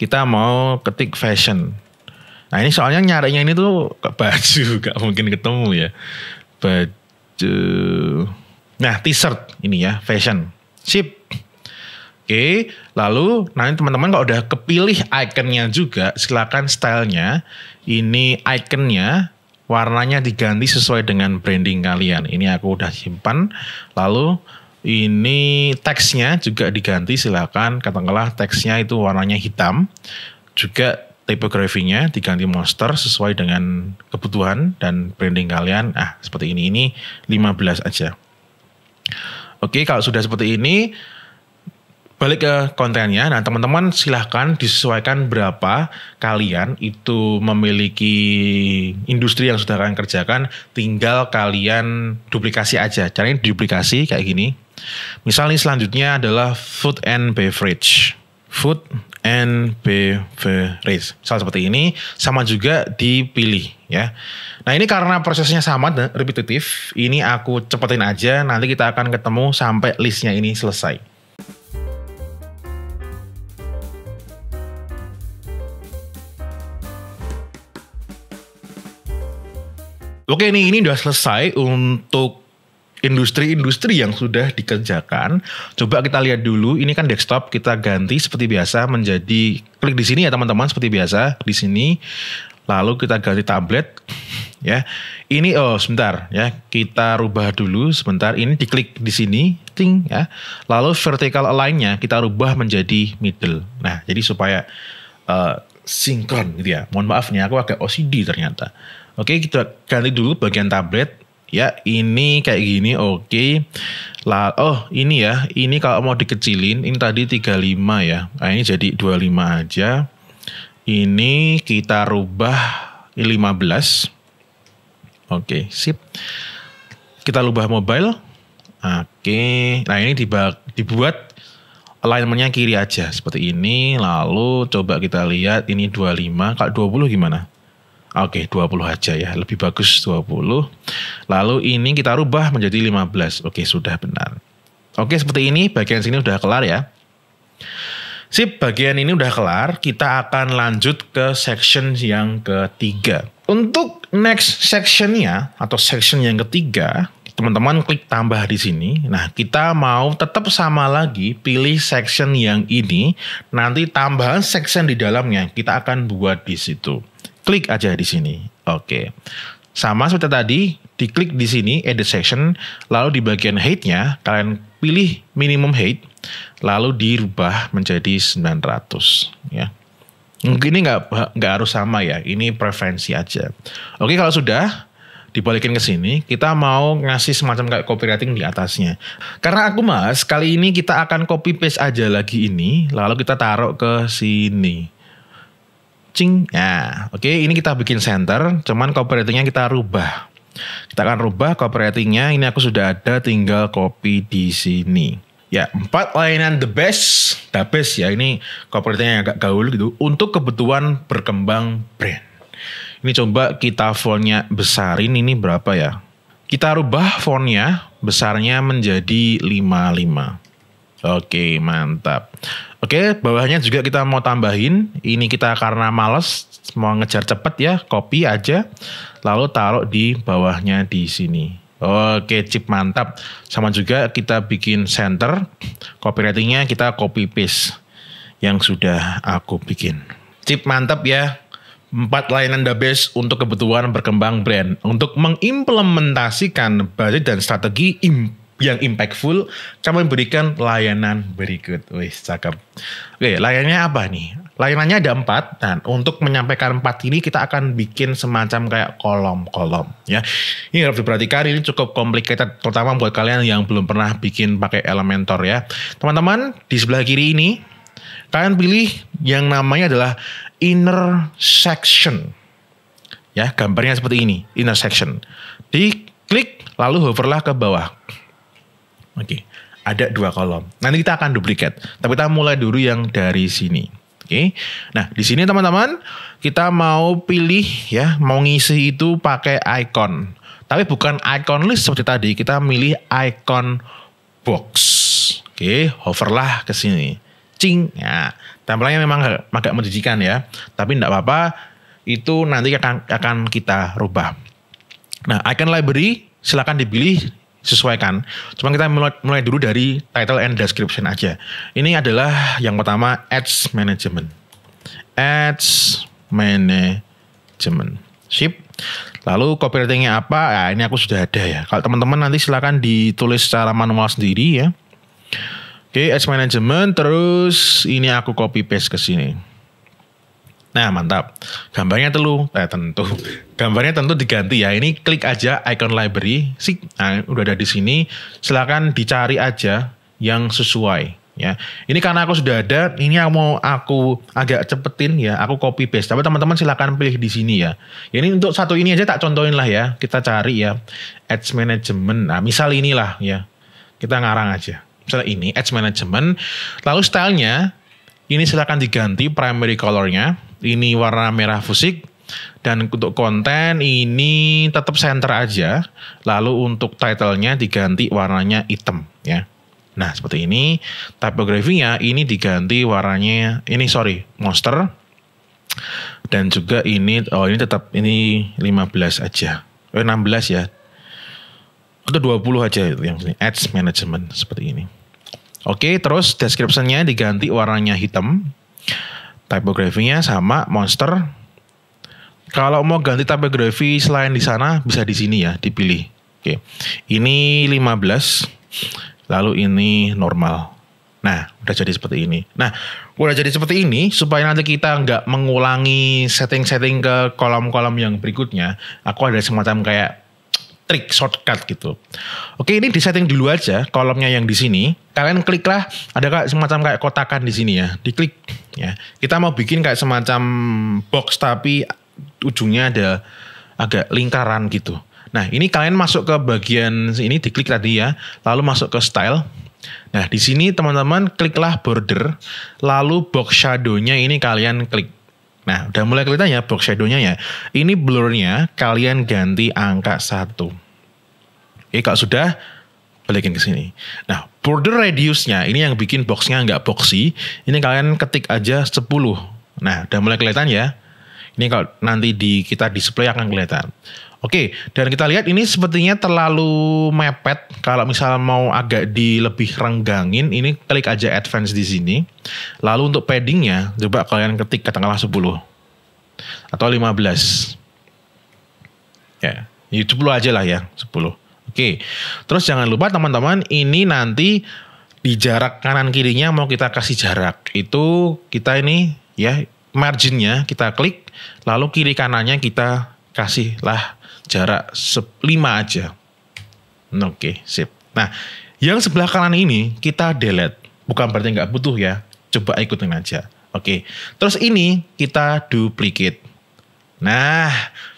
Speaker 1: Kita mau ketik fashion. Nah ini soalnya nyarinya ini tuh ke baju, gak mungkin ketemu ya. Baju. Nah t-shirt ini ya, fashion. Sip. Oke, lalu nanti teman-teman kalau udah kepilih ikonnya juga, silakan stylenya. Ini ikonnya, warnanya diganti sesuai dengan branding kalian. Ini aku udah simpan. Lalu ini teksnya juga diganti silakan katakanlah teksnya itu warnanya hitam. Juga tipografinya diganti monster sesuai dengan kebutuhan dan branding kalian. Ah, seperti ini ini 15 aja. Oke, kalau sudah seperti ini balik ke kontennya. Nah, teman-teman silahkan disesuaikan berapa kalian itu memiliki industri yang sudah kalian kerjakan, tinggal kalian duplikasi aja. Caranya duplikasi kayak gini. Misalnya selanjutnya adalah food and beverage. Food and beverage. Misal seperti ini, sama juga dipilih ya. Nah ini karena prosesnya sama dan repetitif, ini aku cepetin aja, nanti kita akan ketemu sampai listnya ini selesai. Oke nih ini udah selesai untuk industri-industri yang sudah dikerjakan. Coba kita lihat dulu, ini kan desktop kita ganti seperti biasa menjadi klik di sini ya teman-teman seperti biasa di sini. Lalu kita ganti tablet ya. Ini oh sebentar ya, kita rubah dulu sebentar. Ini diklik di sini, ting ya. Lalu vertical align-nya kita rubah menjadi middle. Nah, jadi supaya uh, sinkron gitu ya. Mohon maaf nih aku agak OCD ternyata. Oke, kita ganti dulu bagian tablet. Ya, ini kayak gini, oke. Lah, oh ini ya, ini kalau mau dikecilin, ini tadi 35 ya. Nah, ini jadi 25 aja. Ini kita rubah 15. Oke, sip. Kita rubah mobile. Oke, nah ini dibuat alignmentnya kiri aja seperti ini. Lalu coba kita lihat ini 25, kalau 20 gimana? Oke, okay, 20 aja ya. Lebih bagus 20. Lalu ini kita rubah menjadi 15. Oke, sudah benar. Oke, seperti ini bagian sini udah kelar ya. Sip, bagian ini udah kelar. Kita akan lanjut ke section yang ketiga. Untuk next sectionnya atau section yang ketiga, teman-teman klik tambah di sini. Nah, kita mau tetap sama lagi pilih section yang ini. Nanti tambahan section di dalamnya kita akan buat di situ. Klik aja di sini. Oke. Sama seperti tadi, diklik di sini edit section, lalu di bagian height-nya kalian pilih minimum height, lalu dirubah menjadi 900 ya. mungkin Ini nggak nggak harus sama ya, ini preferensi aja. Oke kalau sudah dibalikin ke sini, kita mau ngasih semacam kayak copywriting di atasnya. Karena aku mas, kali ini kita akan copy paste aja lagi ini, lalu kita taruh ke sini cing. ya oke ini kita bikin center, cuman copywritingnya kita rubah. Kita akan rubah copywritingnya. Ini aku sudah ada, tinggal copy di sini. Ya, empat layanan the best, the best ya. Ini copywritingnya yang agak gaul gitu untuk kebutuhan berkembang brand. Ini coba kita fontnya besarin ini berapa ya? Kita rubah fontnya besarnya menjadi 55. Oke, mantap. Oke, bawahnya juga kita mau tambahin. Ini kita karena males mau ngejar cepet ya, copy aja. Lalu taruh di bawahnya di sini. Oke, chip mantap. Sama juga kita bikin center. Copywritingnya kita copy paste yang sudah aku bikin. Chip mantap ya. Empat layanan database untuk kebutuhan berkembang brand. Untuk mengimplementasikan budget dan strategi yang impactful, kamu memberikan layanan berikut. Wih, cakep. Oke, layanannya apa nih? Layanannya ada empat. Dan untuk menyampaikan empat ini, kita akan bikin semacam kayak kolom-kolom. Ya, ini harus diperhatikan. Ini cukup complicated, terutama buat kalian yang belum pernah bikin pakai Elementor ya. Teman-teman, di sebelah kiri ini, kalian pilih yang namanya adalah inner section. Ya, gambarnya seperti ini, inner section. Di klik lalu hoverlah ke bawah Oke, okay. ada dua kolom. Nanti kita akan duplikat. Tapi kita mulai dulu yang dari sini. Oke. Okay. Nah, di sini teman-teman, kita mau pilih ya, mau ngisi itu pakai icon. Tapi bukan icon list seperti tadi, kita milih icon box. Oke, okay, hoverlah ke sini. Cing. Ya, tampilannya memang agak menjijikan ya, tapi tidak apa-apa. Itu nanti akan akan kita rubah. Nah, icon library silakan dipilih sesuaikan. Cuma kita mulai, mulai dulu dari title and description aja. Ini adalah yang pertama ads management. Ads management. Sip. Lalu copywritingnya apa? Ya ini aku sudah ada ya. Kalau teman-teman nanti silahkan ditulis secara manual sendiri ya. Oke, ads management terus ini aku copy paste ke sini. Nah mantap, gambarnya telu, eh tentu, gambarnya tentu diganti ya. Ini klik aja icon library, sih, nah, udah ada di sini. silakan dicari aja yang sesuai ya. Ini karena aku sudah ada, ini yang mau aku agak cepetin ya, aku copy paste. Tapi teman-teman silakan pilih di sini ya. ya. Ini untuk satu ini aja tak contohin lah ya, kita cari ya ads management. Nah misal inilah ya, kita ngarang aja. Misal ini ads management, lalu stylenya ini silakan diganti primary colornya ini warna merah fusik dan untuk konten ini tetap center aja lalu untuk titlenya diganti warnanya hitam ya nah seperti ini typografinya ini diganti warnanya ini sorry monster dan juga ini oh ini tetap ini 15 aja eh, 16 ya atau 20 aja yang ini ads management seperti ini oke terus descriptionnya diganti warnanya hitam typografinya sama monster kalau mau ganti typography selain di sana bisa di sini ya dipilih oke ini 15 lalu ini normal nah udah jadi seperti ini nah udah jadi seperti ini supaya nanti kita nggak mengulangi setting-setting ke kolom-kolom yang berikutnya aku ada semacam kayak trik shortcut gitu. Oke, ini di disetting dulu aja kolomnya yang di sini. Kalian kliklah ada kayak semacam kayak kotakan di sini ya. Diklik ya. Kita mau bikin kayak semacam box tapi ujungnya ada agak lingkaran gitu. Nah, ini kalian masuk ke bagian ini diklik tadi ya, lalu masuk ke style. Nah, di sini teman-teman kliklah border, lalu box shadownya ini kalian klik. Nah, udah mulai kelihatan ya box shadow-nya ya. Ini blurnya kalian ganti angka satu Oke, kalau sudah balikin ke sini. Nah, border radiusnya ini yang bikin boxnya nya nggak boxy. Ini kalian ketik aja 10. Nah, udah mulai kelihatan ya. Ini kalau nanti di kita display akan kelihatan. Oke, dan kita lihat ini sepertinya terlalu mepet. Kalau misalnya mau agak di lebih renggangin, ini klik aja advance di sini. Lalu untuk paddingnya, coba kalian ketik katakanlah 10 atau 15. Ya, yeah. 10 aja lah ya, 10. Oke, terus jangan lupa teman-teman, ini nanti di jarak kanan kirinya mau kita kasih jarak. Itu kita ini ya marginnya kita klik, lalu kiri kanannya kita kasihlah jarak 5 aja. Oke, sip. Nah, yang sebelah kanan ini kita delete. Bukan berarti nggak butuh ya. Coba ikutin aja. Oke. Terus ini kita duplicate. Nah,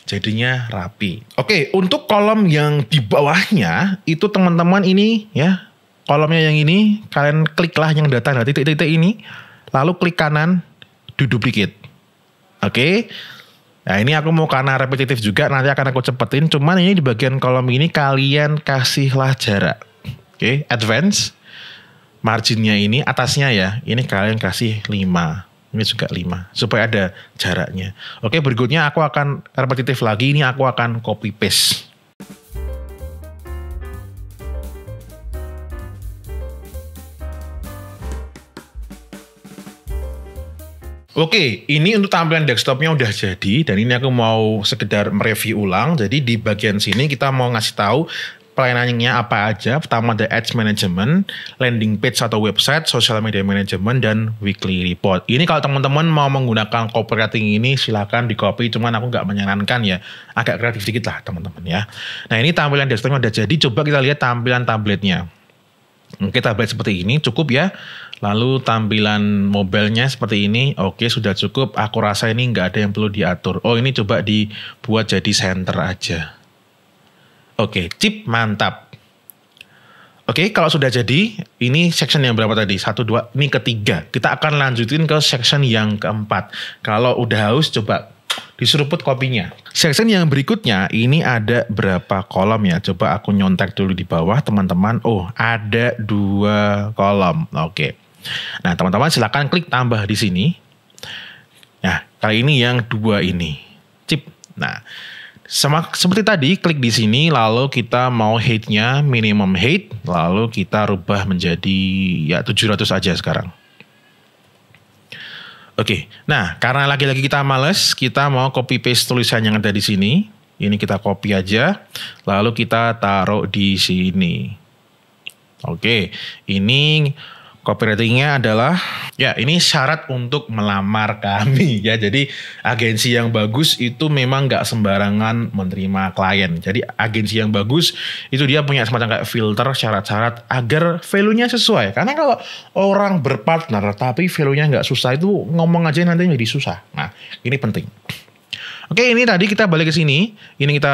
Speaker 1: jadinya rapi. Oke, untuk kolom yang di bawahnya itu teman-teman ini ya, kolomnya yang ini kalian kliklah yang data titik-titik ini, lalu klik kanan, duplicate. Oke. Nah ini aku mau karena repetitif juga nanti akan aku cepetin. Cuman ini di bagian kolom ini kalian kasihlah jarak. Oke, okay, advance. Marginnya ini atasnya ya. Ini kalian kasih 5. Ini juga 5. Supaya ada jaraknya. Oke okay, berikutnya aku akan repetitif lagi. Ini aku akan copy paste. Oke, ini untuk tampilan desktopnya udah jadi dan ini aku mau sekedar mereview ulang. Jadi di bagian sini kita mau ngasih tahu pelayanannya apa aja. Pertama ada ads management, landing page atau website, social media management, dan weekly report. Ini kalau teman-teman mau menggunakan copywriting ini silahkan di copy, cuman aku nggak menyarankan ya. Agak kreatif dikit lah teman-teman ya. Nah ini tampilan desktopnya udah jadi, coba kita lihat tampilan tabletnya. Oke, tablet seperti ini cukup ya. Lalu tampilan mobilnya seperti ini, oke sudah cukup. Aku rasa ini nggak ada yang perlu diatur. Oh ini coba dibuat jadi center aja. Oke, chip mantap. Oke, kalau sudah jadi, ini section yang berapa tadi? Satu, dua, ini ketiga. Kita akan lanjutin ke section yang keempat. Kalau udah haus, coba diseruput kopinya. Section yang berikutnya ini ada berapa kolom ya? Coba aku nyontek dulu di bawah teman-teman. Oh, ada dua kolom. Oke. Okay. Nah, teman-teman silahkan klik tambah di sini. Nah, kali ini yang dua ini. Chip. Nah, sama seperti tadi klik di sini lalu kita mau height-nya minimum height lalu kita rubah menjadi ya 700 aja sekarang. Oke. Nah, karena lagi-lagi kita males, kita mau copy paste tulisan yang ada di sini. Ini kita copy aja lalu kita taruh di sini. Oke, ini Copywritingnya adalah ya ini syarat untuk melamar kami ya. Jadi agensi yang bagus itu memang nggak sembarangan menerima klien. Jadi agensi yang bagus itu dia punya semacam kayak filter syarat-syarat agar value-nya sesuai. Karena kalau orang berpartner tapi value-nya nggak susah itu ngomong aja nanti jadi susah. Nah ini penting. Oke, ini tadi kita balik ke sini. Ini kita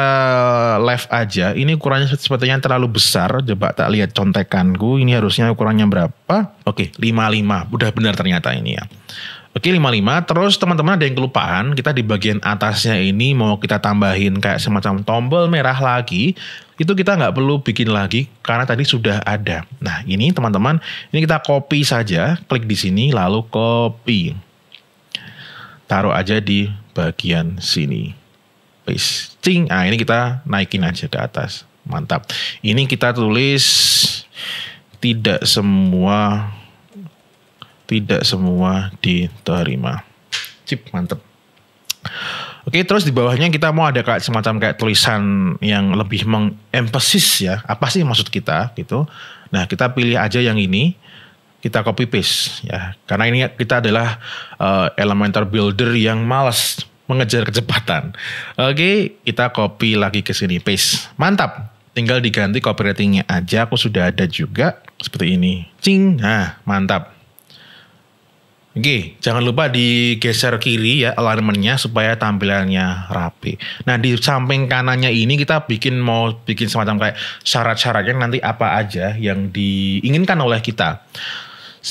Speaker 1: live aja. Ini ukurannya sepertinya terlalu besar. Coba tak lihat contekanku. Ini harusnya ukurannya berapa? Oke, 55. Udah benar ternyata ini ya. Oke 55, terus teman-teman ada yang kelupaan, kita di bagian atasnya ini mau kita tambahin kayak semacam tombol merah lagi, itu kita nggak perlu bikin lagi karena tadi sudah ada. Nah ini teman-teman, ini kita copy saja, klik di sini lalu copy taruh aja di bagian sini. Paste. Cing. Nah, ini kita naikin aja ke atas. Mantap. Ini kita tulis tidak semua tidak semua diterima. Cip, mantap. Oke, terus di bawahnya kita mau ada kayak semacam kayak tulisan yang lebih mengemphasis ya. Apa sih maksud kita gitu. Nah, kita pilih aja yang ini kita copy paste ya karena ini kita adalah uh, Elementor Builder yang malas mengejar kecepatan. Oke, kita copy lagi ke sini paste. Mantap. Tinggal diganti copywritingnya aja. Aku sudah ada juga seperti ini. Cing. Nah, mantap. Oke, jangan lupa digeser kiri ya alignmentnya supaya tampilannya rapi. Nah di samping kanannya ini kita bikin mau bikin semacam kayak syarat-syaratnya nanti apa aja yang diinginkan oleh kita.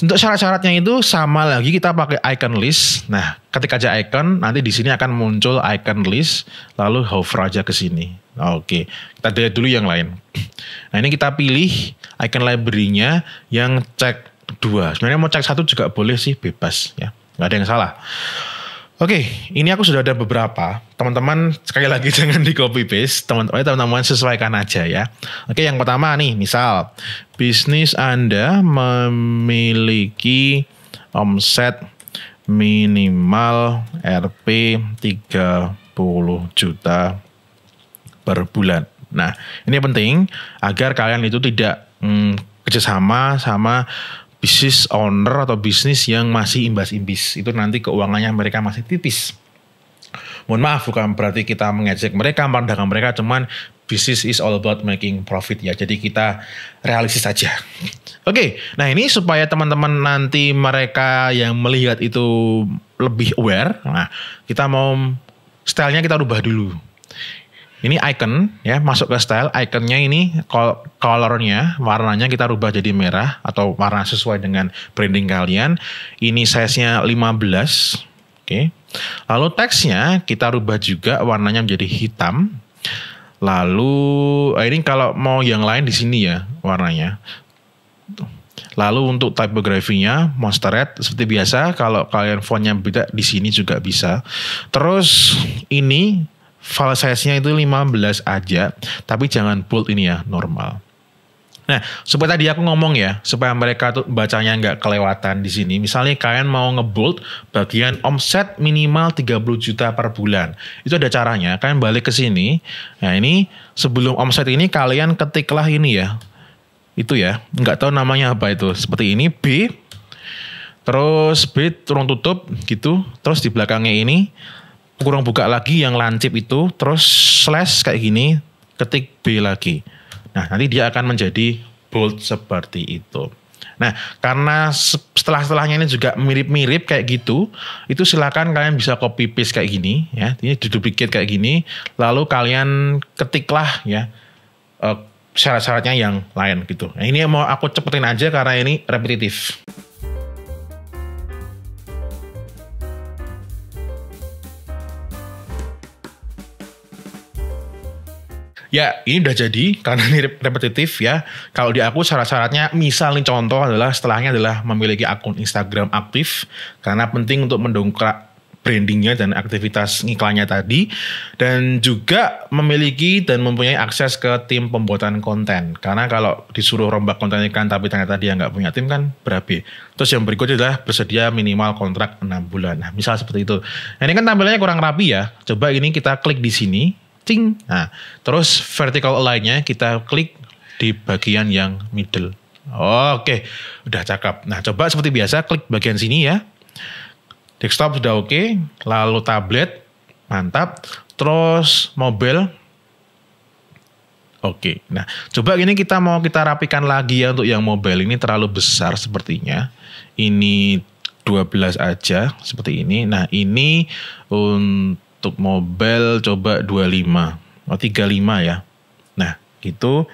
Speaker 1: Untuk syarat-syaratnya itu sama lagi kita pakai icon list. Nah, ketika aja icon, nanti di sini akan muncul icon list, lalu hover aja ke sini. Oke, kita lihat dulu yang lain. Nah, ini kita pilih icon library-nya yang cek dua. Sebenarnya mau cek satu juga boleh sih, bebas ya. Nggak ada yang salah. Oke, okay, ini aku sudah ada beberapa. Teman-teman, sekali lagi jangan di copy paste. Teman-teman, eh, teman-teman sesuaikan aja ya. Oke, okay, yang pertama nih, misal bisnis Anda memiliki omset minimal Rp 30 juta per bulan. Nah, ini penting agar kalian itu tidak hmm, kerjasama sama bisnis owner atau bisnis yang masih imbas-imbis itu nanti keuangannya mereka masih tipis. Mohon maaf bukan berarti kita mengejek mereka, pandangan mereka cuman bisnis is all about making profit ya. Jadi kita realistis saja. Oke, okay, nah ini supaya teman-teman nanti mereka yang melihat itu lebih aware. Nah, kita mau stylenya kita rubah dulu. Ini icon ya, masuk ke style. Iconnya ini colornya, warnanya kita rubah jadi merah atau warna sesuai dengan branding kalian. Ini size-nya 15. Oke. Okay. Lalu teksnya kita rubah juga warnanya menjadi hitam. Lalu eh, ini kalau mau yang lain di sini ya warnanya. Lalu untuk monster red seperti biasa kalau kalian fontnya beda di sini juga bisa. Terus ini file size-nya itu 15 aja, tapi jangan bold ini ya, normal. Nah, supaya tadi aku ngomong ya, supaya mereka tuh bacanya nggak kelewatan di sini. Misalnya kalian mau ngebold bagian omset minimal 30 juta per bulan. Itu ada caranya, kalian balik ke sini. Nah, ini sebelum omset ini kalian ketiklah ini ya. Itu ya, nggak tahu namanya apa itu. Seperti ini, B. Terus B turun tutup gitu. Terus di belakangnya ini kurang buka lagi yang lancip itu terus slash kayak gini ketik B lagi nah nanti dia akan menjadi bold seperti itu nah karena setelah-setelahnya ini juga mirip-mirip kayak gitu itu silakan kalian bisa copy paste kayak gini ya ini duplicate kayak gini lalu kalian ketiklah ya eh, syarat-syaratnya yang lain gitu nah, ini mau aku cepetin aja karena ini repetitif Ya, ini udah jadi karena ini repetitif ya. Kalau di aku syarat-syaratnya misalnya contoh adalah setelahnya adalah memiliki akun Instagram aktif karena penting untuk mendongkrak brandingnya dan aktivitas iklannya tadi dan juga memiliki dan mempunyai akses ke tim pembuatan konten karena kalau disuruh rombak konten iklan tapi ternyata dia nggak punya tim kan berabe terus yang berikutnya adalah bersedia minimal kontrak 6 bulan nah misal seperti itu nah, ini kan tampilannya kurang rapi ya coba ini kita klik di sini ting, Nah, terus vertical align-nya kita klik di bagian yang middle. Oke, udah cakep. Nah, coba seperti biasa klik bagian sini ya. Desktop sudah oke, lalu tablet, mantap. Terus mobile, oke. Nah, coba ini kita mau kita rapikan lagi ya untuk yang mobile ini terlalu besar sepertinya. Ini 12 aja seperti ini. Nah, ini untuk untuk mobil coba 25 oh 35 ya nah gitu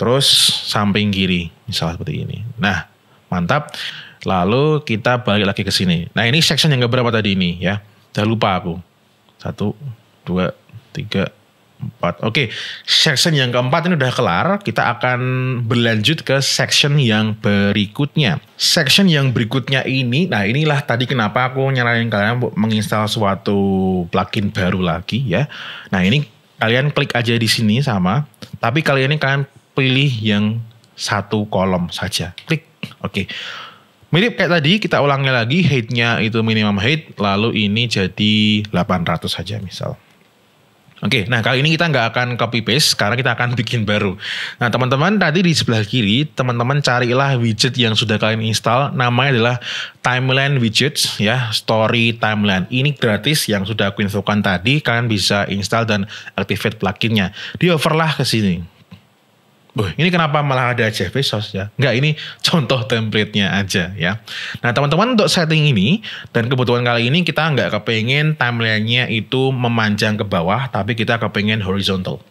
Speaker 1: terus samping kiri misalnya seperti ini nah mantap lalu kita balik lagi ke sini nah ini section yang berapa tadi ini ya jangan lupa aku satu dua tiga empat. Oke, section yang keempat ini udah kelar. Kita akan berlanjut ke section yang berikutnya. Section yang berikutnya ini, nah inilah tadi kenapa aku nyarain kalian menginstal suatu plugin baru lagi ya. Nah ini kalian klik aja di sini sama, tapi kali ini kalian pilih yang satu kolom saja. Klik, oke. Okay. Mirip kayak tadi kita ulangnya lagi, height nya itu minimum height, lalu ini jadi 800 saja misal. Oke, okay, nah kali ini kita nggak akan copy paste karena kita akan bikin baru. Nah teman-teman tadi di sebelah kiri teman-teman carilah widget yang sudah kalian install. Namanya adalah timeline widgets ya, story timeline. Ini gratis yang sudah aku infokan tadi. Kalian bisa install dan activate pluginnya. Di overlah ke sini. Wah, ini kenapa malah ada Jeff Bezos ya? Enggak, ini contoh template-nya aja ya. Nah, teman-teman untuk setting ini dan kebutuhan kali ini kita nggak kepengen timeline-nya itu memanjang ke bawah, tapi kita kepengen horizontal.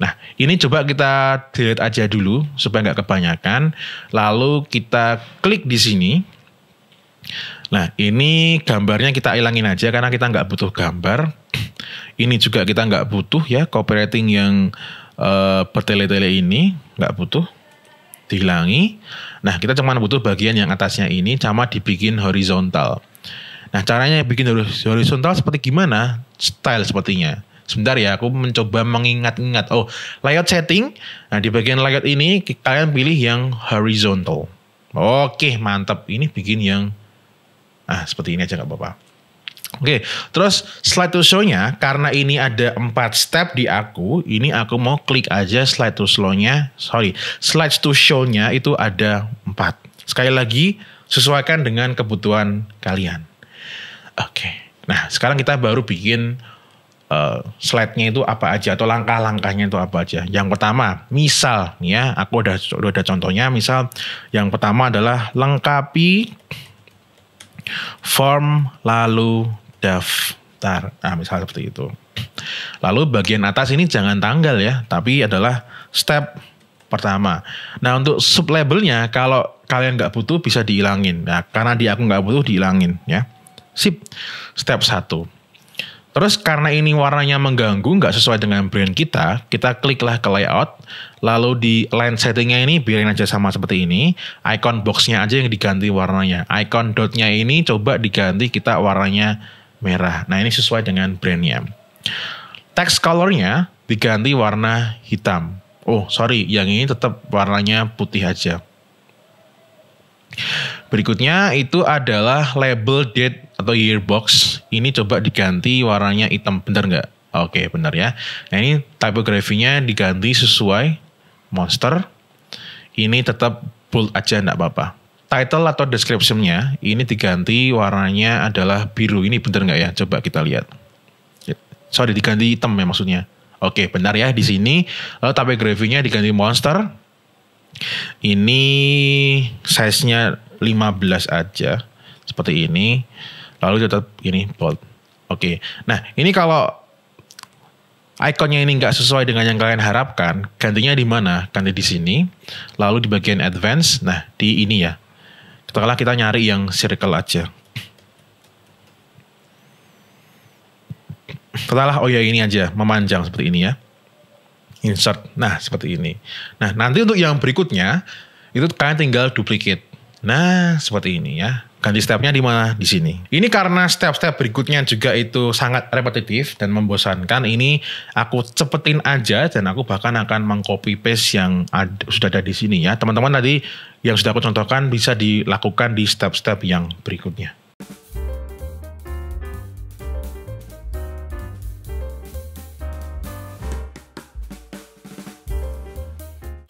Speaker 1: Nah, ini coba kita delete aja dulu supaya nggak kebanyakan. Lalu kita klik di sini. Nah, ini gambarnya kita ilangin aja karena kita nggak butuh gambar. Ini juga kita nggak butuh ya copywriting yang uh, bertele-tele ini nggak butuh dihilangi. Nah, kita cuma butuh bagian yang atasnya ini sama dibikin horizontal. Nah, caranya bikin horizontal seperti gimana? Style sepertinya. Sebentar ya, aku mencoba mengingat-ingat. Oh, layout setting. Nah, di bagian layout ini kalian pilih yang horizontal. Oke, mantap. Ini bikin yang ah seperti ini aja nggak apa-apa. Oke, terus slide to show-nya karena ini ada empat step di aku, ini aku mau klik aja slide to show-nya, sorry, slide to show-nya itu ada empat. Sekali lagi, sesuaikan dengan kebutuhan kalian. Oke, nah sekarang kita baru bikin uh, slide-nya itu apa aja atau langkah-langkahnya itu apa aja. Yang pertama, misal ya, aku udah udah ada contohnya, misal yang pertama adalah lengkapi form lalu daftar. Nah, misal seperti itu. Lalu bagian atas ini jangan tanggal ya, tapi adalah step pertama. Nah untuk sub labelnya kalau kalian nggak butuh bisa dihilangin. Nah karena di aku nggak butuh dihilangin ya. Sip. Step 1. Terus karena ini warnanya mengganggu nggak sesuai dengan brand kita, kita kliklah ke layout. Lalu di line settingnya ini biarin aja sama seperti ini. Icon boxnya aja yang diganti warnanya. Icon dotnya ini coba diganti kita warnanya merah. Nah ini sesuai dengan brandnya. Text colornya diganti warna hitam. Oh sorry, yang ini tetap warnanya putih aja. Berikutnya itu adalah label date atau year box. Ini coba diganti warnanya hitam, bener nggak? Oke, bener ya. Nah ini typografinya diganti sesuai monster. Ini tetap bold aja nggak apa-apa title atau descriptionnya ini diganti warnanya adalah biru. Ini bener nggak ya? Coba kita lihat. Sorry diganti hitam ya maksudnya. Oke benar ya di sini. Lalu eh, tapi grafiknya diganti monster. Ini size-nya 15 aja. Seperti ini. Lalu tetap ini bold. Oke. Nah ini kalau ikonnya ini nggak sesuai dengan yang kalian harapkan, gantinya di mana? Ganti di sini, lalu di bagian advance, nah di ini ya, setelah kita nyari yang circle aja setelah oh ya ini aja memanjang seperti ini ya insert nah seperti ini nah nanti untuk yang berikutnya itu kalian tinggal duplicate nah seperti ini ya ganti stepnya di mana di sini. Ini karena step-step berikutnya juga itu sangat repetitif dan membosankan. Ini aku cepetin aja dan aku bahkan akan mengcopy paste yang ada, sudah ada di sini ya. Teman-teman tadi yang sudah aku contohkan bisa dilakukan di step-step yang berikutnya.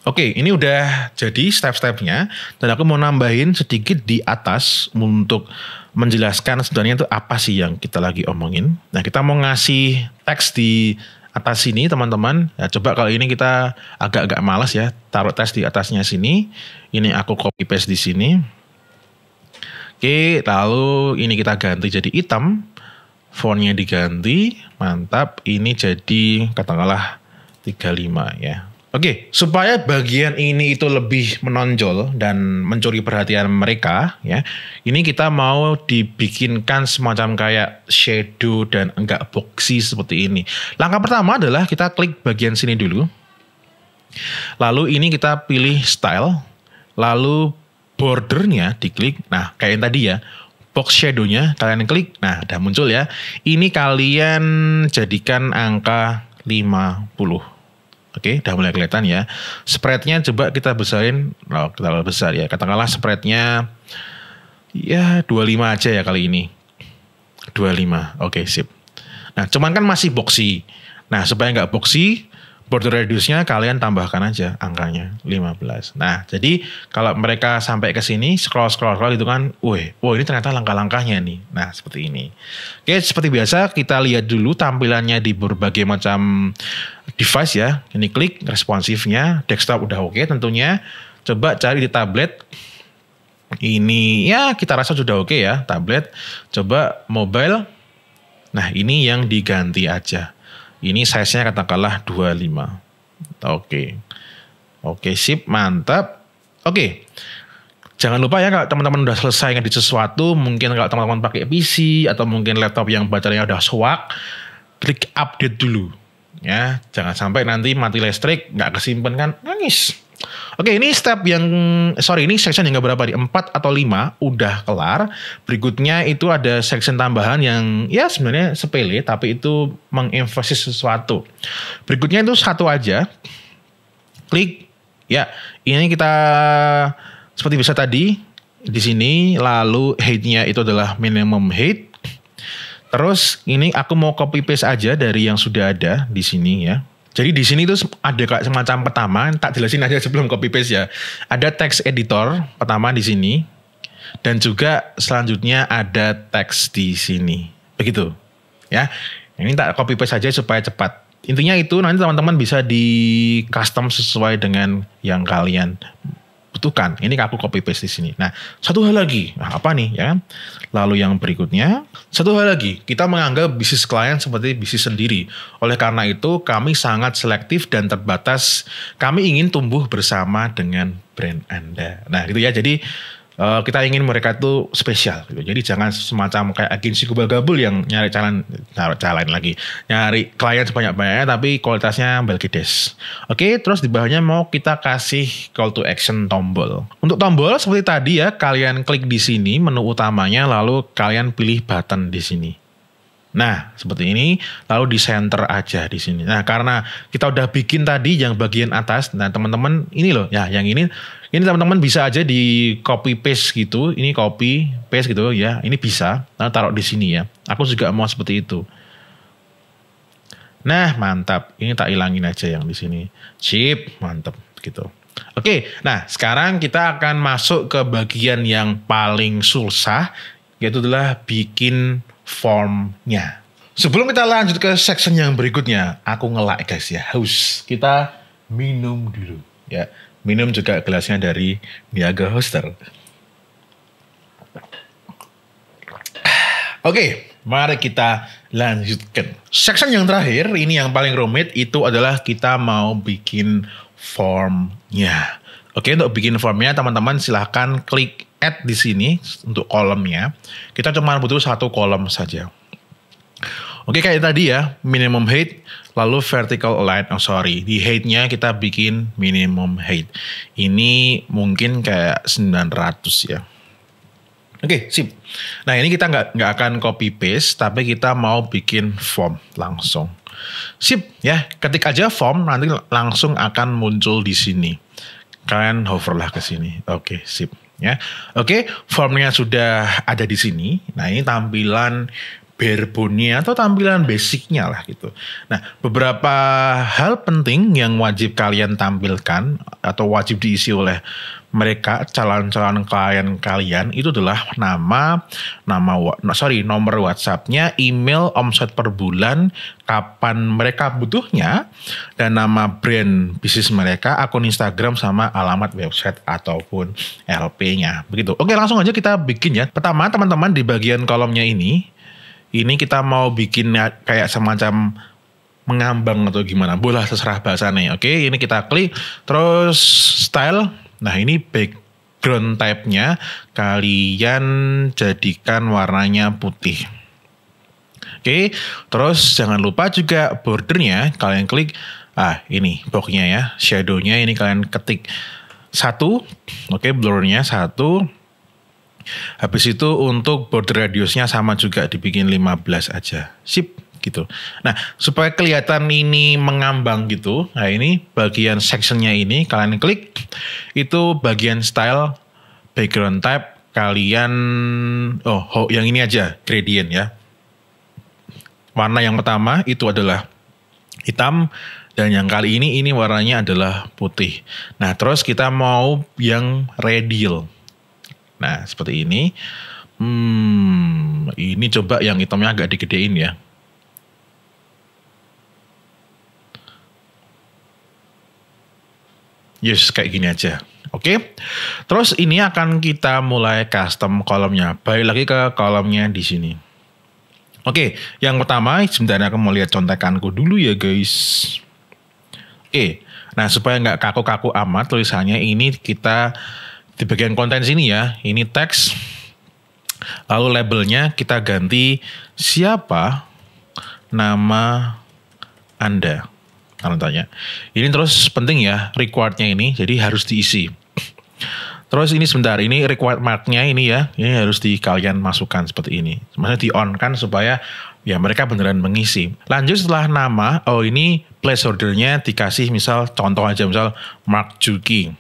Speaker 1: Oke, ini udah jadi step-stepnya, dan aku mau nambahin sedikit di atas untuk menjelaskan sebenarnya itu apa sih yang kita lagi omongin. Nah, kita mau ngasih teks di atas sini, teman-teman. Ya, coba kalau ini kita agak-agak malas ya, taruh teks di atasnya sini ini aku copy paste di sini oke lalu ini kita ganti jadi hitam fontnya diganti mantap ini jadi katakanlah 35 ya Oke, supaya bagian ini itu lebih menonjol dan mencuri perhatian mereka, ya, ini kita mau dibikinkan semacam kayak shadow dan enggak boxy seperti ini. Langkah pertama adalah kita klik bagian sini dulu. Lalu ini kita pilih style, lalu bordernya diklik. Nah, kayak yang tadi ya, box shadownya kalian klik. Nah, udah muncul ya. Ini kalian jadikan angka 50. Oke, udah mulai kelihatan ya. Spreadnya coba kita besarin, oh, kita besar ya. Katakanlah spreadnya ya 25 aja ya kali ini. 25, oke sip. Nah, cuman kan masih boxy. Nah, supaya nggak boxy, border radiusnya kalian tambahkan aja angkanya 15. Nah, jadi kalau mereka sampai ke sini scroll scroll scroll itu kan, woi, woi ini ternyata langkah-langkahnya nih. Nah, seperti ini. Oke, seperti biasa kita lihat dulu tampilannya di berbagai macam device ya. Ini klik responsifnya, desktop udah oke okay, tentunya. Coba cari di tablet ini ya kita rasa sudah oke okay ya tablet. Coba mobile Nah, ini yang diganti aja. Ini size-nya katakanlah 25. Oke. Oke, okay, sip, mantap. Oke. Jangan lupa ya kalau teman-teman udah selesai ngedit sesuatu, mungkin kalau teman-teman pakai PC atau mungkin laptop yang baterainya udah swak, klik update dulu. Ya, jangan sampai nanti mati listrik, nggak kesimpan kan, nangis. Oke, ini step yang sorry ini section yang berapa di empat atau lima udah kelar. Berikutnya itu ada section tambahan yang ya sebenarnya sepele tapi itu mengemphasis sesuatu. Berikutnya itu satu aja. Klik ya. Ini kita seperti bisa tadi di sini lalu hate-nya itu adalah minimum hate. Terus ini aku mau copy paste aja dari yang sudah ada di sini ya. Jadi di sini tuh ada kayak semacam pertama, tak jelasin aja sebelum copy paste ya. Ada text editor pertama di sini dan juga selanjutnya ada text di sini. Begitu. Ya. Ini tak copy paste aja supaya cepat. Intinya itu nanti teman-teman bisa di custom sesuai dengan yang kalian butuhkan. Ini aku copy paste di sini. Nah, satu hal lagi, nah, apa nih ya? Kan? Lalu yang berikutnya, satu hal lagi, kita menganggap bisnis klien seperti bisnis sendiri. Oleh karena itu, kami sangat selektif dan terbatas. Kami ingin tumbuh bersama dengan brand Anda. Nah, gitu ya. Jadi uh, kita ingin mereka itu spesial gitu. Jadi jangan semacam kayak agensi kubal gabul yang nyari calon nyari calon lagi, nyari klien sebanyak-banyaknya tapi kualitasnya belkides. Oke, terus di bawahnya mau kita kasih call to action tombol. Untuk tombol seperti tadi ya, kalian klik di sini menu utamanya lalu kalian pilih button di sini. Nah, seperti ini, lalu di center aja di sini. Nah, karena kita udah bikin tadi yang bagian atas, nah teman-teman ini loh, ya yang ini, ini teman-teman bisa aja di copy paste gitu, ini copy paste gitu ya, ini bisa, lalu nah, taruh di sini ya. Aku juga mau seperti itu. Nah, mantap. Ini tak hilangin aja yang di sini. Chip, mantap gitu. Oke, nah sekarang kita akan masuk ke bagian yang paling susah, yaitu adalah bikin formnya. Sebelum kita lanjut ke section yang berikutnya, aku ngelak guys ya, haus. Kita minum dulu ya. Minum juga gelasnya dari Niagara Hoster. Oke, okay, mari kita lanjutkan. Section yang terakhir, ini yang paling rumit, itu adalah kita mau bikin formnya. Oke, okay, untuk bikin formnya teman-teman silahkan klik add di sini untuk kolomnya, kita cuma butuh satu kolom saja. Oke kayak tadi ya, minimum height, lalu vertical align, oh sorry, di height-nya kita bikin minimum height. Ini mungkin kayak 900 ya. Oke, sip. Nah ini kita nggak nggak akan copy paste, tapi kita mau bikin form langsung. Sip ya, ketik aja form nanti langsung akan muncul di sini. Kalian hoverlah ke sini. Oke, sip ya. Oke, formnya sudah ada di sini. Nah, ini tampilan berbunyi atau tampilan basicnya lah gitu. Nah, beberapa hal penting yang wajib kalian tampilkan atau wajib diisi oleh mereka calon-calon klien kalian itu adalah nama nama sorry nomor WhatsAppnya, email omset per bulan, kapan mereka butuhnya, dan nama brand bisnis mereka, akun Instagram sama alamat website ataupun LP-nya. Begitu. Oke langsung aja kita bikin ya. Pertama teman-teman di bagian kolomnya ini, ini kita mau bikin ya, kayak semacam mengambang atau gimana bola seserah bahasanya oke ini kita klik terus style Nah ini background type-nya kalian jadikan warnanya putih. Oke, terus jangan lupa juga bordernya kalian klik ah ini boxnya ya, shadownya ini kalian ketik satu, oke blurnya satu. Habis itu untuk border radiusnya sama juga dibikin 15 aja. Sip gitu. Nah, supaya kelihatan ini mengambang gitu, nah ini bagian sectionnya ini kalian klik itu bagian style, background type, kalian oh, yang ini aja gradient ya. Warna yang pertama itu adalah hitam dan yang kali ini ini warnanya adalah putih. Nah, terus kita mau yang radial. Nah, seperti ini. Hmm, ini coba yang hitamnya agak digedein ya. Yes, kayak gini aja. Oke, okay? terus ini akan kita mulai custom kolomnya. Balik lagi ke kolomnya di sini. Oke, okay, yang pertama sebenarnya aku mau lihat contekanku dulu ya guys. Oke, okay, nah supaya nggak kaku-kaku amat tulisannya ini kita di bagian konten sini ya. Ini teks, lalu labelnya kita ganti siapa nama Anda kalau tanya. Ini terus penting ya requirednya ini, jadi harus diisi. Terus ini sebentar, ini required marknya ini ya, ini harus di kalian masukkan seperti ini. Maksudnya di on kan supaya ya mereka beneran mengisi. Lanjut setelah nama, oh ini placeholdernya dikasih misal contoh aja misal Mark Juki.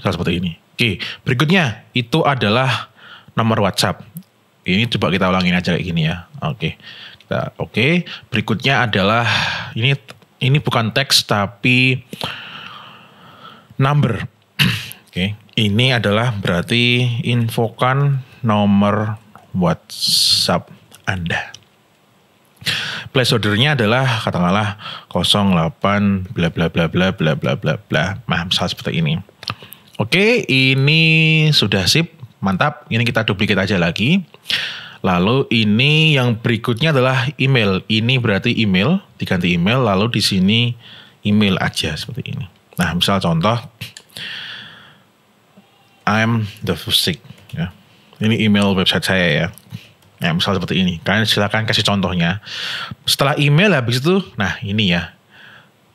Speaker 1: Misal seperti ini. Oke, berikutnya itu adalah nomor WhatsApp. Ini coba kita ulangin aja kayak gini ya. Oke. Kita, oke, berikutnya adalah ini ini bukan teks tapi number. Oke, okay. ini adalah berarti infokan nomor WhatsApp Anda. Place ordernya adalah katakanlah 08 bla bla bla bla bla bla bla bla. Nah, misalnya seperti ini. Oke, okay, ini sudah sip, mantap. Ini kita duplikat aja lagi. Lalu ini yang berikutnya adalah email. Ini berarti email, diganti email lalu di sini email aja seperti ini. Nah, misal contoh I'm the sick ya. Ini email website saya ya. Ya, misal seperti ini. Kalian silakan kasih contohnya. Setelah email habis itu, nah ini ya.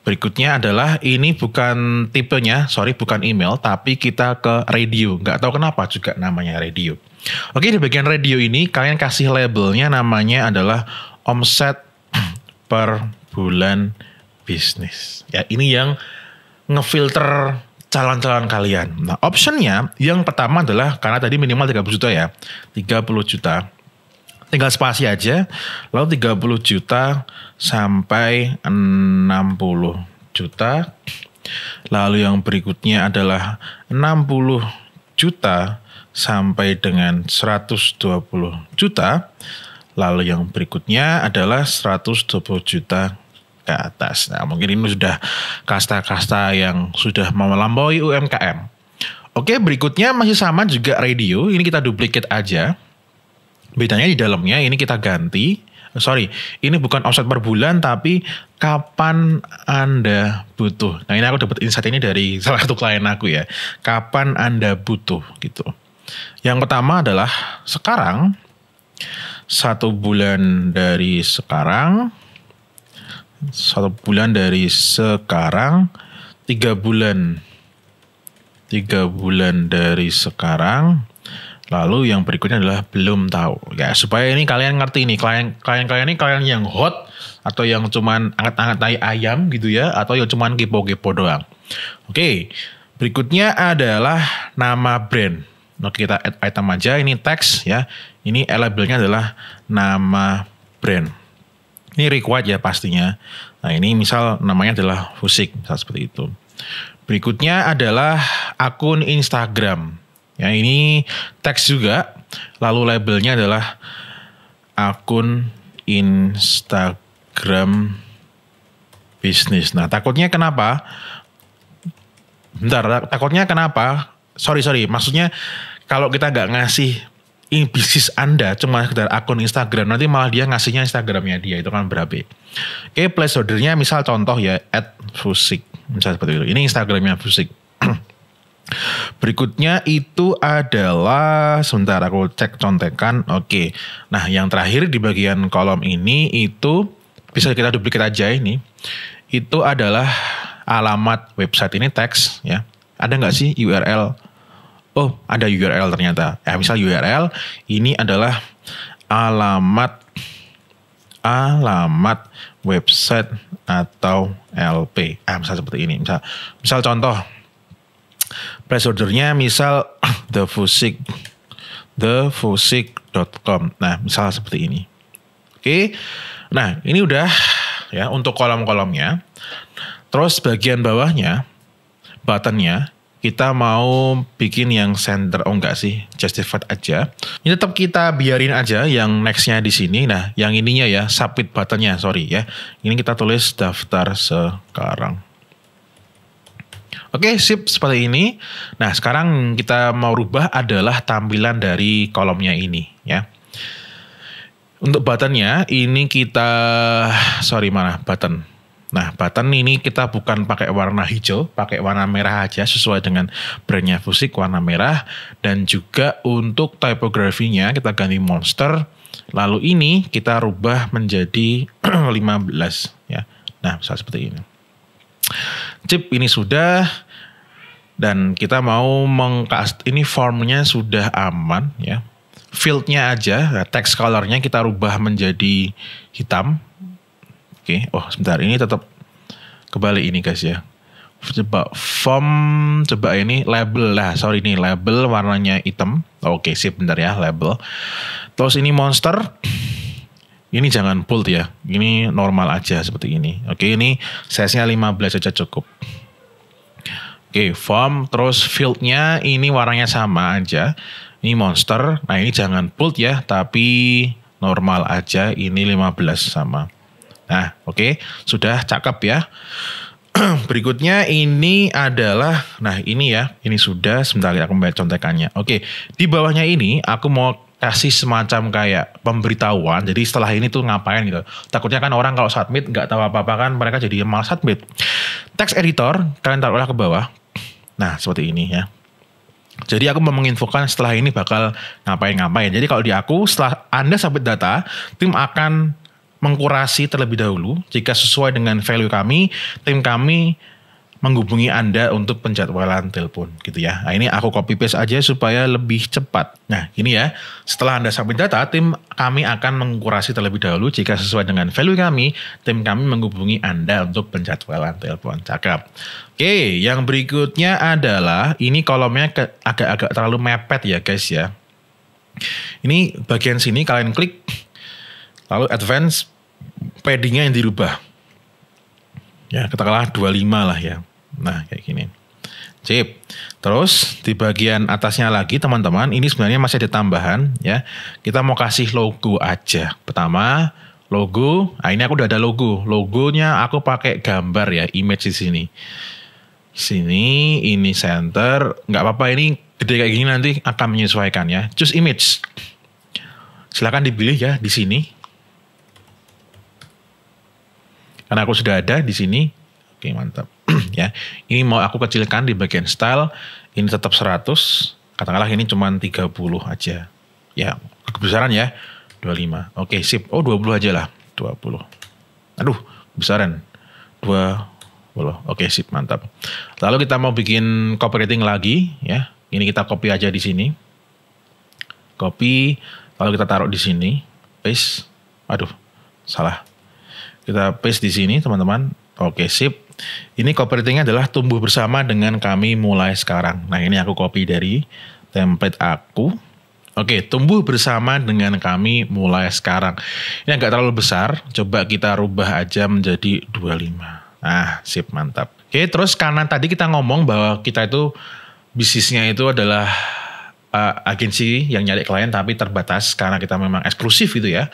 Speaker 1: Berikutnya adalah ini bukan tipenya, sorry bukan email, tapi kita ke radio. Nggak tahu kenapa juga namanya radio. Oke, di bagian radio ini kalian kasih labelnya namanya adalah omset per bulan bisnis. Ya, ini yang ngefilter calon-calon kalian. Nah, optionnya yang pertama adalah karena tadi minimal 30 juta ya. 30 juta. Tinggal spasi aja. Lalu 30 juta sampai 60 juta. Lalu yang berikutnya adalah 60 juta sampai dengan 120 juta. Lalu yang berikutnya adalah 120 juta ke atas. Nah, mungkin ini sudah kasta-kasta yang sudah melampaui UMKM. Oke, berikutnya masih sama juga radio. Ini kita duplikat aja. Bedanya di dalamnya ini kita ganti sorry, ini bukan offset per bulan tapi kapan Anda butuh. Nah, ini aku dapat insight ini dari salah satu klien aku ya. Kapan Anda butuh gitu. Yang pertama adalah sekarang satu bulan dari sekarang satu bulan dari sekarang tiga bulan tiga bulan dari sekarang lalu yang berikutnya adalah belum tahu ya supaya ini kalian ngerti nih klien klien kalian ini kalian yang hot atau yang cuman anget-anget tai ayam gitu ya atau yang cuman kepo-kepo doang oke berikutnya adalah nama brand Nah, kita add item aja, ini text ya. Ini labelnya adalah nama brand. Ini required ya pastinya. Nah ini misal namanya adalah Fusik, misal seperti itu. Berikutnya adalah akun Instagram. Ya ini teks juga, lalu labelnya adalah akun Instagram bisnis. Nah takutnya kenapa? Bentar, takutnya kenapa? Sorry, sorry. Maksudnya kalau kita nggak ngasih ini bisnis Anda cuma sekedar akun Instagram nanti malah dia ngasihnya Instagramnya dia itu kan berabe. Oke placeholdernya misal contoh ya at Fusik misal seperti itu. Ini Instagramnya Fusik. Berikutnya itu adalah sebentar aku cek contekan. Oke. Nah, yang terakhir di bagian kolom ini itu bisa kita duplikat aja ini. Itu adalah alamat website ini teks ya. Ada nggak sih URL oh ada URL ternyata. Eh, misal URL ini adalah alamat alamat website atau LP. Ah, misal seperti ini. Misal, misal contoh press ordernya misal thefusik thefusik.com. Nah, misal seperti ini. Oke. Nah, ini udah ya untuk kolom-kolomnya. Terus bagian bawahnya buttonnya kita mau bikin yang center oh enggak sih justified aja ini tetap kita biarin aja yang nextnya di sini nah yang ininya ya submit buttonnya sorry ya ini kita tulis daftar sekarang Oke, sip seperti ini. Nah, sekarang kita mau rubah adalah tampilan dari kolomnya ini ya. Untuk buttonnya ini kita sorry mana button Nah, button ini kita bukan pakai warna hijau, pakai warna merah aja sesuai dengan brandnya Fusik warna merah dan juga untuk tipografinya kita ganti monster. Lalu ini kita rubah menjadi 15 ya. Nah, bisa seperti ini. Chip ini sudah dan kita mau mengcast ini formnya sudah aman ya. Fieldnya aja, nah, text colornya kita rubah menjadi hitam Oke, okay. oh sebentar ini tetap kebalik ini guys ya. Coba form coba ini label lah, sorry ini label warnanya hitam. Oke, okay, sip bentar ya label. Terus ini monster. Ini jangan bold ya. Ini normal aja seperti ini. Oke, okay, ini size-nya 15 aja cukup. Oke, okay, form terus fieldnya ini warnanya sama aja. Ini monster. Nah, ini jangan bold ya, tapi normal aja ini 15 sama. Nah, oke, okay. sudah cakep ya. Berikutnya ini adalah, nah ini ya, ini sudah, sebentar aku membaca contekannya. Oke, okay. di bawahnya ini aku mau kasih semacam kayak pemberitahuan. Jadi setelah ini tuh ngapain gitu. Takutnya kan orang kalau submit nggak tahu apa-apa kan mereka jadi malas submit. Text editor kalian taruhlah ke bawah. Nah seperti ini ya. Jadi aku mau menginfokan setelah ini bakal ngapain-ngapain. Jadi kalau di aku setelah Anda submit data, tim akan mengkurasi terlebih dahulu. Jika sesuai dengan value kami, tim kami menghubungi Anda untuk penjadwalan telepon gitu ya. Nah, ini aku copy paste aja supaya lebih cepat. Nah, ini ya. Setelah Anda sampai data, tim kami akan mengkurasi terlebih dahulu jika sesuai dengan value kami, tim kami menghubungi Anda untuk penjadwalan telepon. Cakep. Oke, yang berikutnya adalah ini kolomnya agak-agak terlalu mepet ya, guys ya. Ini bagian sini kalian klik Lalu advance paddingnya yang dirubah. Ya, katakanlah 25 lah ya. Nah, kayak gini. Sip. Terus di bagian atasnya lagi teman-teman, ini sebenarnya masih ada tambahan ya. Kita mau kasih logo aja. Pertama, logo. Nah, ini aku udah ada logo. Logonya aku pakai gambar ya, image di sini. Sini, ini center. Nggak apa-apa, ini gede kayak gini nanti akan menyesuaikan ya. Choose image. Silahkan dipilih ya di sini Karena aku sudah ada di sini. Oke, mantap. ya. Ini mau aku kecilkan di bagian style. Ini tetap 100. Katakanlah ini cuma 30 aja. Ya, kebesaran ya. 25. Oke, sip. Oh, 20 aja lah. 20. Aduh, kebesaran. 20. Oke, sip. Mantap. Lalu kita mau bikin copywriting lagi ya. Ini kita copy aja di sini. Copy. Lalu kita taruh di sini. Paste. Aduh, salah. Kita paste di sini teman-teman. Oke, sip. Ini copywritingnya adalah tumbuh bersama dengan kami mulai sekarang. Nah, ini aku copy dari template aku. Oke, tumbuh bersama dengan kami mulai sekarang. Ini agak terlalu besar, coba kita rubah aja menjadi 25. Ah, sip, mantap. Oke, terus karena tadi kita ngomong bahwa kita itu bisnisnya itu adalah uh, agensi yang nyari klien tapi terbatas karena kita memang eksklusif gitu ya.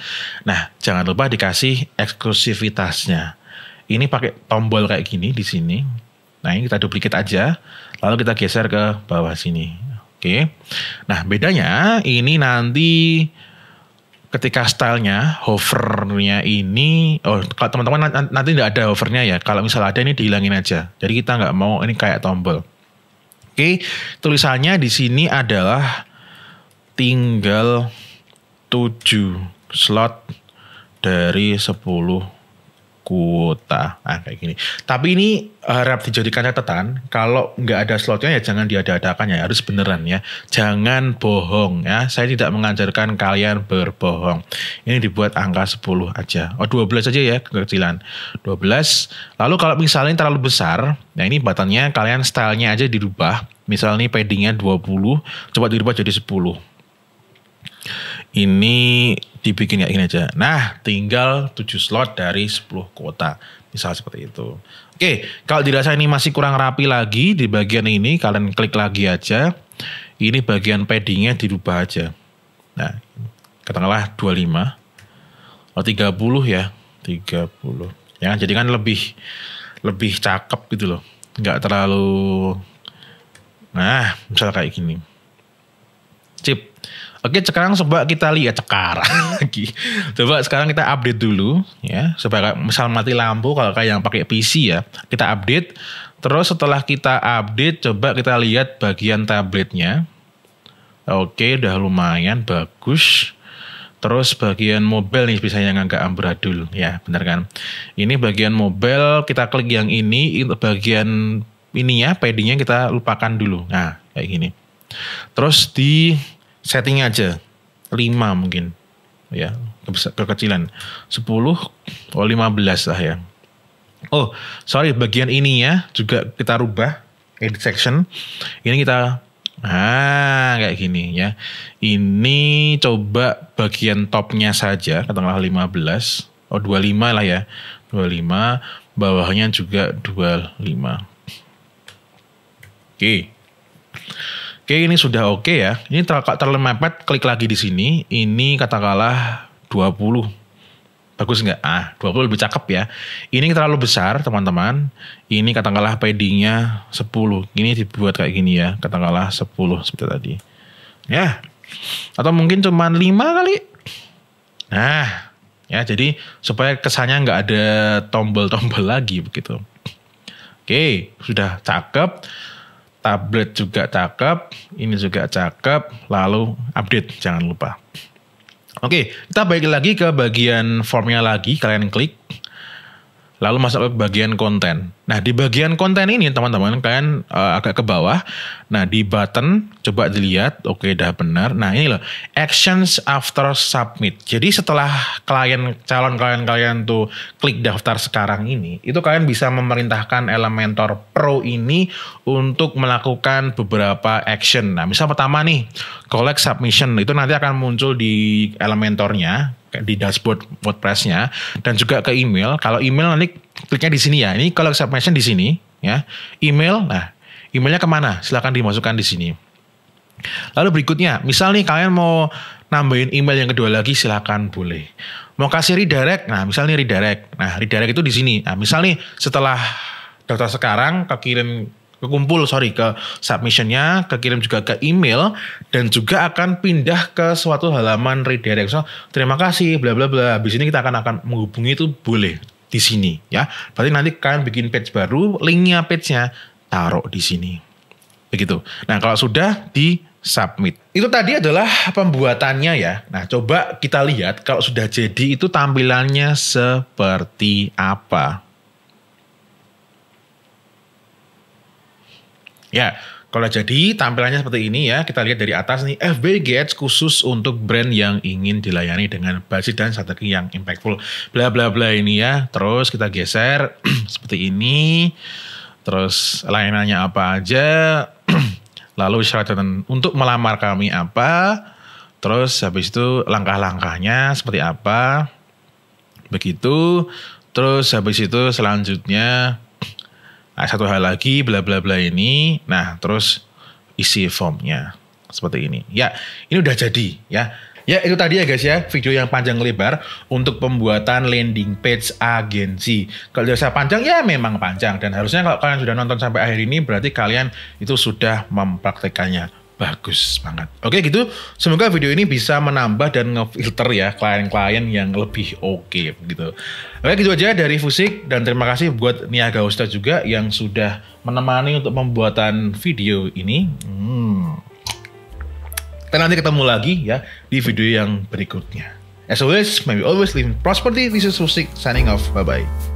Speaker 1: Nah, jangan lupa dikasih eksklusivitasnya. Ini pakai tombol kayak gini di sini. Nah, ini kita duplikat aja, lalu kita geser ke bawah sini. Oke. Nah, bedanya ini nanti ketika stylenya hovernya ini oh kalau teman-teman nanti tidak ada hovernya ya kalau misalnya ada ini dihilangin aja jadi kita nggak mau ini kayak tombol Oke, tulisannya di sini adalah tinggal 7 slot dari 10 kuota nah, ah kayak gini tapi ini eh, harap dijadikan catatan kalau nggak ada slotnya ya jangan diada ya harus beneran ya jangan bohong ya saya tidak mengajarkan kalian berbohong ini dibuat angka 10 aja oh 12 aja ya kekecilan 12 lalu kalau misalnya terlalu besar nah ini batannya kalian stylenya aja dirubah misalnya nih paddingnya 20 coba dirubah jadi 10 ini dibikin kayak gini aja. Nah, tinggal 7 slot dari 10 kuota. Misal seperti itu. Oke, kalau dirasa ini masih kurang rapi lagi di bagian ini, kalian klik lagi aja. Ini bagian paddingnya dirubah aja. Nah, katakanlah 25. Oh, 30 ya. 30. Ya, jadi kan lebih lebih cakep gitu loh. Nggak terlalu Nah, misal kayak gini sip. Oke, sekarang coba kita lihat cekar lagi. coba sekarang kita update dulu ya. Supaya misal mati lampu kalau kayak yang pakai PC ya, kita update. Terus setelah kita update, coba kita lihat bagian tabletnya. Oke, udah lumayan bagus. Terus bagian mobile nih bisa yang agak amburadul ya, benar kan? Ini bagian mobile kita klik yang ini, bagian ininya paddingnya kita lupakan dulu. Nah, kayak gini. Terus di setting aja 5 mungkin ya kekecilan 10 oh 15 lah ya oh sorry bagian ini ya juga kita rubah edit section ini kita ah kayak gini ya ini coba bagian topnya saja katakanlah 15 oh 25 lah ya 25 bawahnya juga 25 oke okay. Oke, ini sudah oke okay ya. Ini ter terlalu mepet, klik lagi di sini. Ini katakanlah 20. Bagus nggak? Ah, 20 lebih cakep ya. Ini terlalu besar, teman-teman. Ini katakanlah paddingnya 10. Ini dibuat kayak gini ya. Katakanlah 10 seperti tadi. Ya. Atau mungkin cuma 5 kali. Nah, ya jadi supaya kesannya nggak ada tombol-tombol lagi begitu. Oke, sudah cakep tablet juga cakep, ini juga cakep, lalu update jangan lupa. Oke, kita balik lagi ke bagian formnya lagi, kalian klik, lalu masuk ke bagian konten. Nah di bagian konten ini teman-teman kalian uh, agak ke bawah. Nah di button coba dilihat, oke okay, dah benar. Nah ini loh actions after submit. Jadi setelah klien calon klien kalian tuh klik daftar sekarang ini, itu kalian bisa memerintahkan Elementor Pro ini untuk melakukan beberapa action. Nah misal pertama nih collect submission itu nanti akan muncul di Elementornya di dashboard WordPress-nya dan juga ke email. Kalau email nanti kliknya di sini ya. Ini kalau submission di sini ya. Email, nah emailnya kemana? Silahkan dimasukkan di sini. Lalu berikutnya, misal nih kalian mau nambahin email yang kedua lagi silahkan boleh. Mau kasih redirect, nah misalnya redirect. Nah redirect itu di sini. Nah misal nih setelah daftar sekarang kekirim kekumpul sorry ke submissionnya kekirim juga ke email dan juga akan pindah ke suatu halaman redirect so terima kasih bla bla bla habis ini kita akan akan menghubungi itu boleh di sini ya. Berarti nanti kalian bikin page baru, linknya page-nya taruh di sini. Begitu. Nah kalau sudah di submit. Itu tadi adalah pembuatannya ya. Nah coba kita lihat kalau sudah jadi itu tampilannya seperti apa. Ya, kalau jadi tampilannya seperti ini ya, kita lihat dari atas nih, FB Gates khusus untuk brand yang ingin dilayani dengan budget dan strategi yang impactful. Bla bla bla ini ya. Terus kita geser seperti ini. Terus layanannya apa aja. Lalu syarat untuk melamar kami apa. Terus habis itu langkah-langkahnya seperti apa. Begitu. Terus habis itu selanjutnya Nah, satu hal lagi bla bla bla ini. Nah, terus isi formnya seperti ini. Ya, ini udah jadi ya. Ya itu tadi ya guys ya video yang panjang lebar untuk pembuatan landing page agensi. Kalau saya panjang ya memang panjang dan harusnya kalau kalian sudah nonton sampai akhir ini berarti kalian itu sudah mempraktekannya. Bagus banget. Oke gitu, semoga video ini bisa menambah dan ngefilter ya klien-klien yang lebih oke okay, gitu. Oke gitu aja dari Fusik dan terima kasih buat Niaga Ustadz juga yang sudah menemani untuk pembuatan video ini. Hmm. Kita nanti ketemu lagi ya di video yang berikutnya. As always, may we always live in prosperity. This is Fusik signing off. Bye-bye.